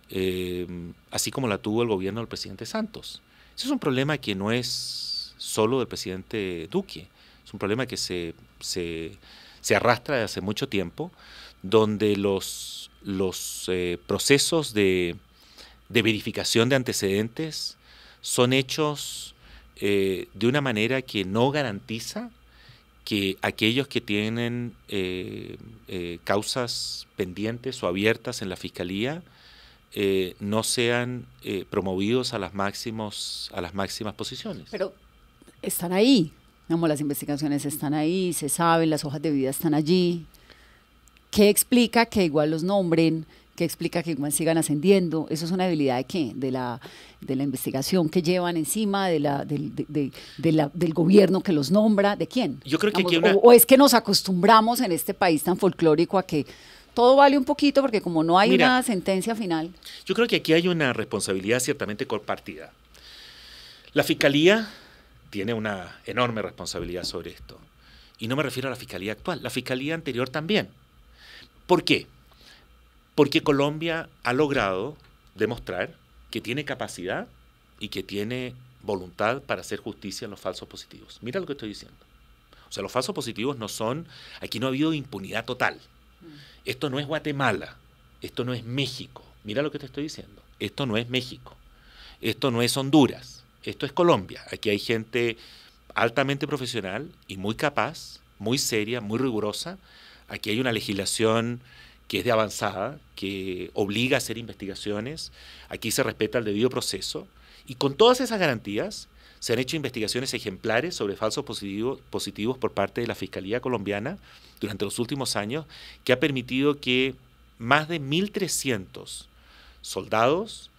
eh, así como la tuvo el gobierno del presidente Santos. Ese es un problema que no es solo del presidente Duque, es un problema que se, arrastra desde hace mucho tiempo, donde los, los eh, procesos de, verificación de antecedentes son hechos eh, de una manera que no garantiza que aquellos que tienen eh, eh, causas pendientes o abiertas en la fiscalía eh, no sean promovidos a las máximos a las máximas posiciones. Pero están ahí, las investigaciones están ahí, se saben, las hojas de vida están allí. ¿Qué explica que igual los nombren? que explica que sigan ascendiendo. Eso es una debilidad de qué? De la, de la investigación que llevan encima, de la, del gobierno que los nombra, ¿de quién? Yo creo que o, es que nos acostumbramos en este país tan folclórico a que todo vale un poquito porque como no hay una sentencia final. Yo creo que aquí hay una responsabilidad ciertamente compartida. La Fiscalía tiene una enorme responsabilidad sobre esto. Y no me refiero a la Fiscalía actual, la Fiscalía anterior también. ¿Por qué? Porque Colombia ha logrado demostrar que tiene capacidad y que tiene voluntad para hacer justicia en los falsos positivos. Mira lo que estoy diciendo. O sea, los falsos positivos no son, aquí no ha habido impunidad total. Mm. Esto no es Guatemala, esto no es México. Mira lo que te estoy diciendo. Esto no es México, esto no es Honduras, esto es Colombia. Aquí hay gente altamente profesional y muy capaz, muy seria, muy rigurosa. Aquí hay una legislación que es de avanzada, que obliga a hacer investigaciones, aquí se respeta el debido proceso, y con todas esas garantías se han hecho investigaciones ejemplares sobre falsos positivos, por parte de la Fiscalía colombiana durante los últimos años, que ha permitido que más de 1.300 soldados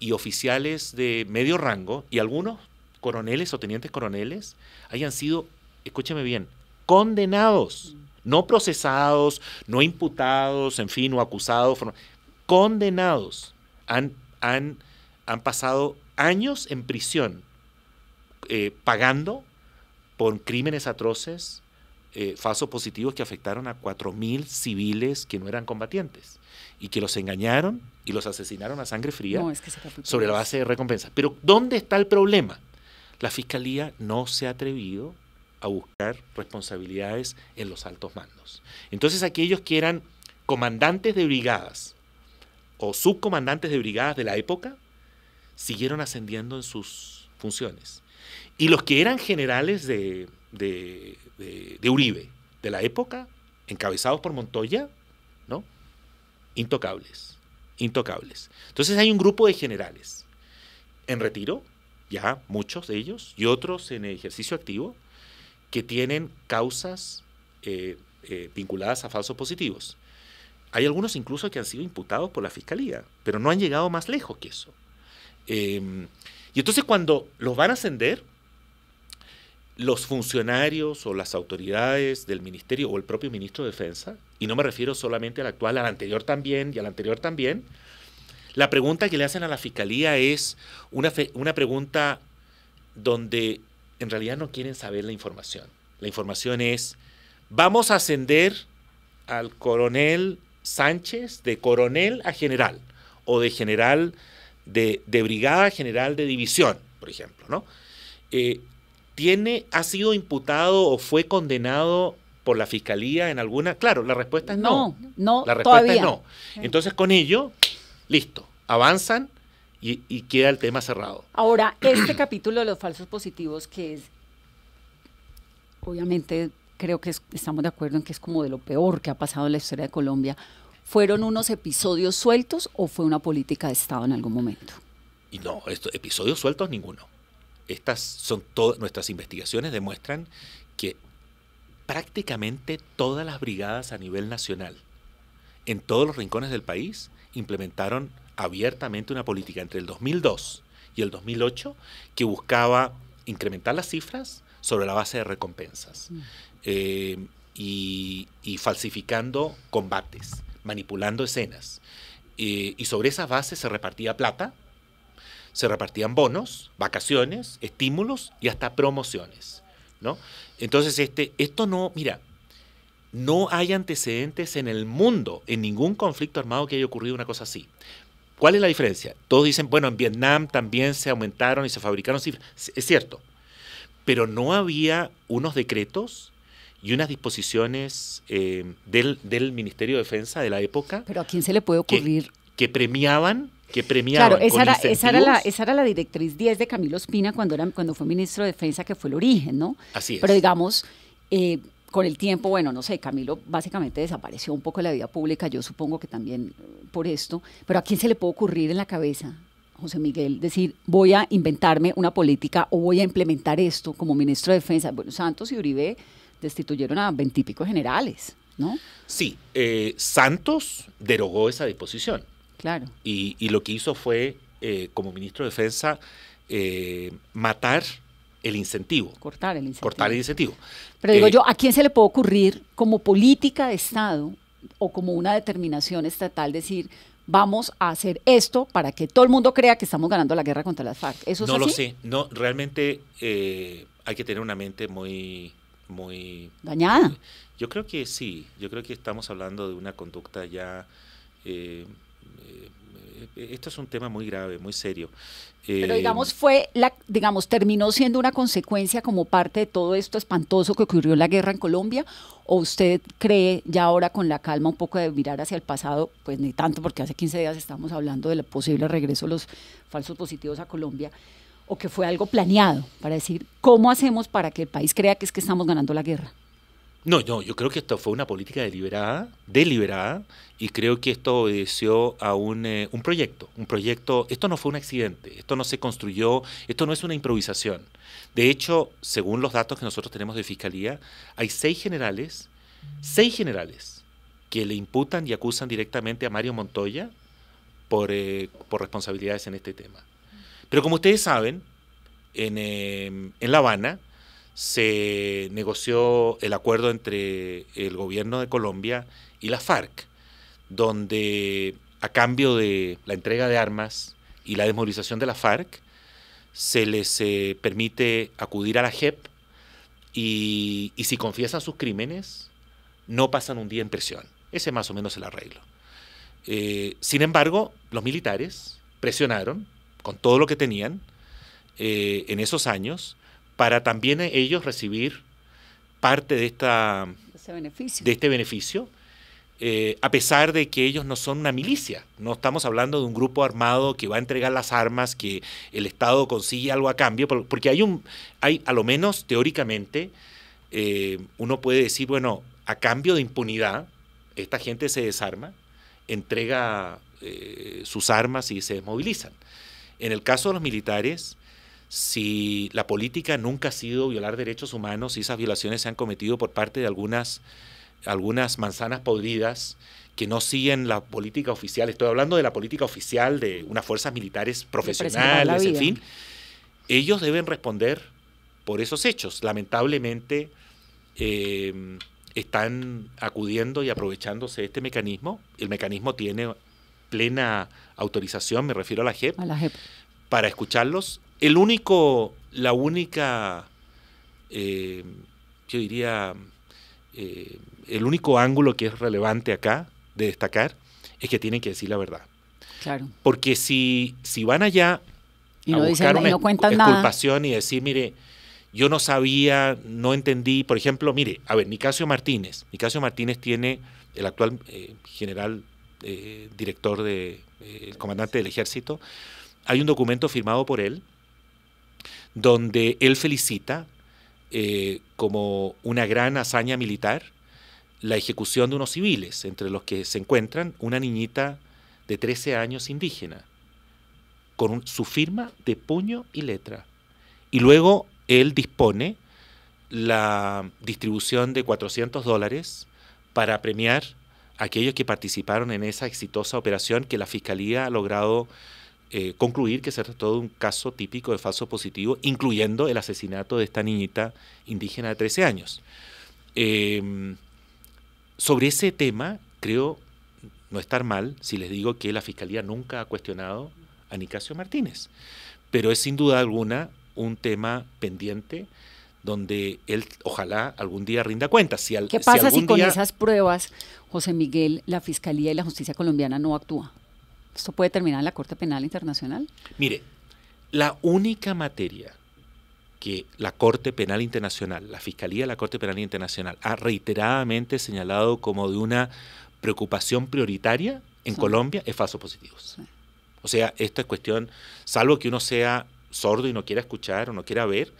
y oficiales de medio rango y algunos coroneles o tenientes coroneles hayan sido, escúcheme bien, condenados. Mm no procesados, no imputados, en fin, o acusados, condenados, han, han, pasado años en prisión eh, pagando por crímenes atroces, eh, falsos positivos que afectaron a 4.000 civiles que no eran combatientes y que los engañaron y los asesinaron a sangre fría sobre la base de recompensas. Pero ¿dónde está el problema? La Fiscalía no se ha atrevido a buscar responsabilidades en los altos mandos. Entonces aquellos que eran comandantes de brigadas o subcomandantes de brigadas de la época siguieron ascendiendo en sus funciones. Y los que eran generales de, de Uribe de la época, encabezados por Montoya, ¿no? Intocables, intocables. Entonces hay un grupo de generales en retiro, ya muchos de ellos, y otros en ejercicio activo, que tienen causas eh, eh, vinculadas a falsos positivos. Hay algunos incluso que han sido imputados por la fiscalía, pero no han llegado más lejos que eso. Em, y entonces cuando los van a ascender, los funcionarios o las autoridades del ministerio o el propio ministro de Defensa, y no me refiero solamente al actual, al anterior también y al anterior también, la pregunta que le hacen a la fiscalía es una, una pregunta donde en realidad no quieren saber la información. La información es, vamos a ascender al coronel Sánchez de coronel a general o de general de, brigada general de división, por ejemplo, ¿no? Eh, tiene, ha sido imputado o fue condenado por la fiscalía en alguna. Claro, la respuesta es no. No, no. La respuesta es no. Entonces, con ello, listo, avanzan y, queda el tema cerrado. Ahora, este capítulo de los falsos positivos, que es, obviamente, creo que estamos de acuerdo en que es como de lo peor que ha pasado en la historia de Colombia, ¿fueron unos episodios sueltos o fue una política de Estado en algún momento? Y no, episodios sueltos ninguno. Estas son todas nuestras investigaciones demuestran que prácticamente todas las brigadas a nivel nacional en todos los rincones del país implementaron abiertamente una política entre el 2002 y el 2008 que buscaba incrementar las cifras sobre la base de recompensas mm. eh, y, falsificando combates, manipulando escenas. Eh, y sobre esas bases se repartía plata, se repartían bonos, vacaciones, estímulos y hasta promociones. ¿no? Entonces, este, esto no, mira, no hay antecedentes en el mundo, en ningún conflicto armado que haya ocurrido una cosa así. ¿Cuál es la diferencia? Todos dicen, bueno, en Vietnam también se aumentaron y se fabricaron cifras. Es cierto, pero no había unos decretos y unas disposiciones eh, del, Ministerio de Defensa de la época. Pero ¿a quién se le puede ocurrir? Que, premiaban que premiaban claro, esa, era, la, directriz 10 de Camilo Espina cuando, cuando fue ministro de Defensa, que fue el origen, ¿no? Así es. Pero digamos, eh, con el tiempo, bueno, no sé, Camilo básicamente desapareció un poco de la vida pública, yo supongo que también eh, por esto, pero ¿a quién se le puede ocurrir en la cabeza, José Miguel, decir, voy a inventarme una política o voy a implementar esto como ministro de Defensa? Bueno, Santos y Uribe destituyeron a veintipico generales, ¿no? Sí, eh, Santos derogó esa disposición. Claro. Y, lo que hizo fue, eh, como ministro de Defensa, matar el incentivo. Cortar el incentivo. incentivo. Pero digo eh, yo, ¿a quién se le puede ocurrir como política de Estado o como una determinación estatal decir, vamos a hacer esto para que todo el mundo crea que estamos ganando la guerra contra las FARC? ¿Eso no lo sé, no, realmente eh, hay que tener una mente muy... muy Dañada. yo creo que sí, yo creo que estamos hablando de una conducta ya... Eh, eh, esto es un tema muy grave, muy serio. Pero eh, digamos, fue la, digamos, terminó siendo una consecuencia como parte de todo esto espantoso que ocurrió en la guerra en Colombia, o usted cree ya ahora con la calma un poco de mirar hacia el pasado, pues ni tanto, porque hace 15 días estamos hablando del posible regreso de los falsos positivos a Colombia, o que fue algo planeado para decir, ¿cómo hacemos para que el país crea que es que estamos ganando la guerra? No, yo creo que esto fue una política deliberada, deliberada, y creo que esto obedeció a eh, un, proyecto, un proyecto, esto no fue un accidente, esto no se construyó, esto no es una improvisación. De hecho, según los datos que nosotros tenemos de Fiscalía, hay seis generales, seis generales, que le imputan y acusan directamente a Mario Montoya por, eh, responsabilidades en este tema. Pero como ustedes saben, en, eh, en La Habana, se negoció el acuerdo entre el gobierno de Colombia y la FARC, donde a cambio de la entrega de armas y la desmovilización de la FARC, se les eh, permite acudir a la JEP y, si confiesan sus crímenes, no pasan un día en prisión. Ese más o menos el arreglo. Eh, sin embargo, los militares presionaron con todo lo que tenían eh, en esos años para también ellos recibir parte de, esta, de este beneficio, eh, a pesar de que ellos no son una milicia. No estamos hablando de un grupo armado que va a entregar las armas, que el Estado consigue algo a cambio, porque hay un, hay a lo menos teóricamente, eh, uno puede decir, bueno, a cambio de impunidad, esta gente se desarma, entrega eh, sus armas y se desmovilizan. En el caso de los militares, si la política nunca ha sido violar derechos humanos, si esas violaciones se han cometido por parte de algunas, algunas manzanas podridas que no siguen la política oficial, estoy hablando de la política oficial de unas fuerzas militares profesionales, en fin, ellos deben responder por esos hechos. Lamentablemente em, están acudiendo y aprovechándose de este mecanismo. El mecanismo tiene plena autorización, me refiero a la JEP. E para escucharlos el único, la única, eh, yo diría, eh, el único ángulo que es relevante acá de destacar es que tienen que decir la verdad. Claro. Porque si, si van allá y a buscar y y decir, mire, yo no sabía, no entendí, por ejemplo, mire, a ver, Nicasio Martínez, Nicasio Martínez tiene el actual eh, general director de comandante del ejército, hay un documento firmado por él donde él felicita eh, como una gran hazaña militar la ejecución de unos civiles, entre los que se encuentran una niñita de 13 años indígena, con su firma de puño y letra. Y luego él dispone la distribución de 400 dólares para premiar a aquellos que participaron en esa exitosa operación que la Fiscalía ha logrado eh, concluir que se trató de un caso típico de falso positivo, incluyendo el asesinato de esta niñita indígena de 13 años. Em, sobre ese tema, creo no estar mal si les digo que la Fiscalía nunca ha cuestionado a Nicasio Martínez, pero es sin duda alguna un tema pendiente donde él ojalá algún día rinda cuentas. Si al, ¿Qué pasa si, con esas pruebas, José Miguel, la Fiscalía y la Justicia colombiana no actúa? ¿Esto puede terminar en la Corte Penal Internacional? Mire, la única materia que la Corte Penal Internacional, la Fiscalía de la Corte Penal Internacional ha reiteradamente señalado como de una preocupación prioritaria en Colombia es falsos positivos. O sea, esto es cuestión, salvo que uno sea sordo y no quiera escuchar o no quiera ver,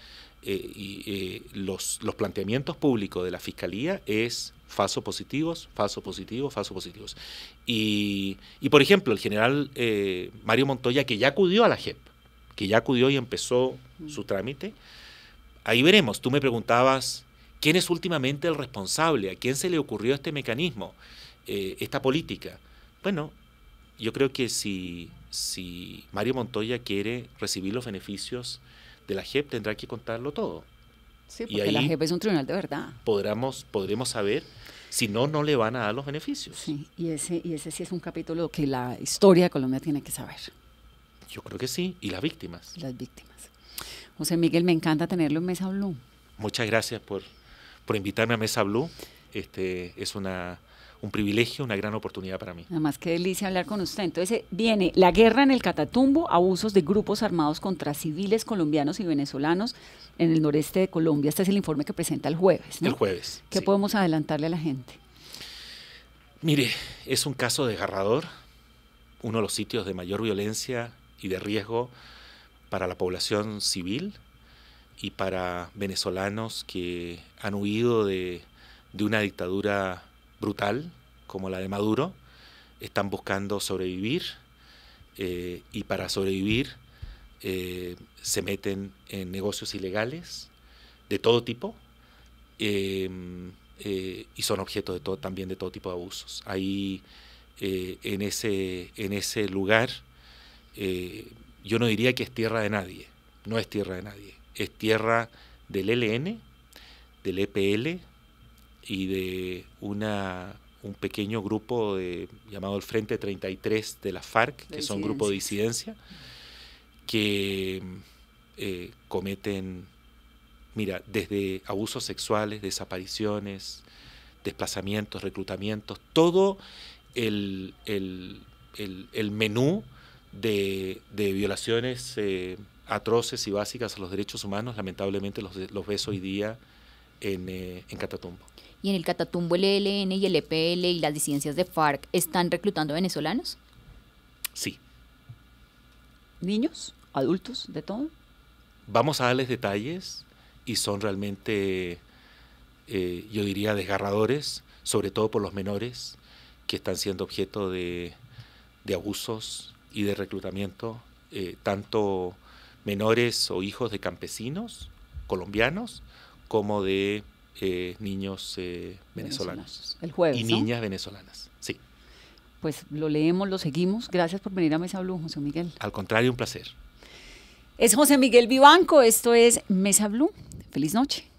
eh, y, eh, los, los planteamientos públicos de la Fiscalía es falsos positivos, falso positivos, falso positivos. Y, por ejemplo, el general eh, Mario Montoya, que ya acudió a la JEP, que ya acudió y empezó su trámite, ahí veremos. Tú me preguntabas, ¿quién es últimamente el responsable? ¿A quién se le ocurrió este mecanismo, eh, esta política? Bueno, yo creo que si, si Mario Montoya quiere recibir los beneficios de la JEP, tendrá que contarlo todo. Sí, porque la JEP es un tribunal de verdad. Podremos, podremos saber si no, no le van a dar los beneficios. Sí, y ese, y ese sí es un capítulo que la historia de Colombia tiene que saber. Yo creo que sí, y las víctimas. Las víctimas. José Miguel, me encanta tenerlo en Mesa Blue. Muchas gracias por, por invitarme a Mesa Blue. Este, es una un privilegio, una gran oportunidad para mí. Nada más qué delicia hablar con usted. Entonces eh, viene la guerra en el Catatumbo, abusos de grupos armados contra civiles colombianos y venezolanos en el noreste de Colombia. Este es el informe que presenta el jueves. El jueves. ¿Qué podemos adelantarle a la gente? Mire, es un caso desgarrador, uno de los sitios de mayor violencia y de riesgo para la población civil y para venezolanos que han huido de, de una dictadura brutal, como la de Maduro, están buscando sobrevivir eh, y para sobrevivir eh, se meten en negocios ilegales de todo tipo eh, y son objeto de todo, también de todo tipo de abusos. Ahí en, ese, en ese lugar yo no diría que es tierra de nadie, no es tierra de nadie, es tierra del e LN, del EPL, y de una, un pequeño grupo de, llamado el Frente 33 de la FARC, que son grupo de disidencia, que eh, cometen, mira, desde abusos sexuales, desapariciones, desplazamientos, reclutamientos, todo el, menú de, violaciones eh, atroces y básicas a los derechos humanos, lamentablemente los, los ves hoy día en eh, Catatumbo y en el Catatumbo el ELN y el EPL y las disidencias de FARC están reclutando venezolanos? Sí. ¿Niños? ¿Adultos? ¿De todo? Vamos a darles detalles y son realmente, eh, yo diría, desgarradores, sobre todo por los menores que están siendo objeto de, abusos y de reclutamiento, eh, tanto menores o hijos de campesinos colombianos como de eh, niños eh, venezolanos. Y niñas venezolanas, sí. Pues lo leemos, lo seguimos. Gracias por venir a Mesa Blue, José Miguel. Al contrario, un placer. Es José Miguel Vivanco, esto es Mesa Blue. Feliz noche.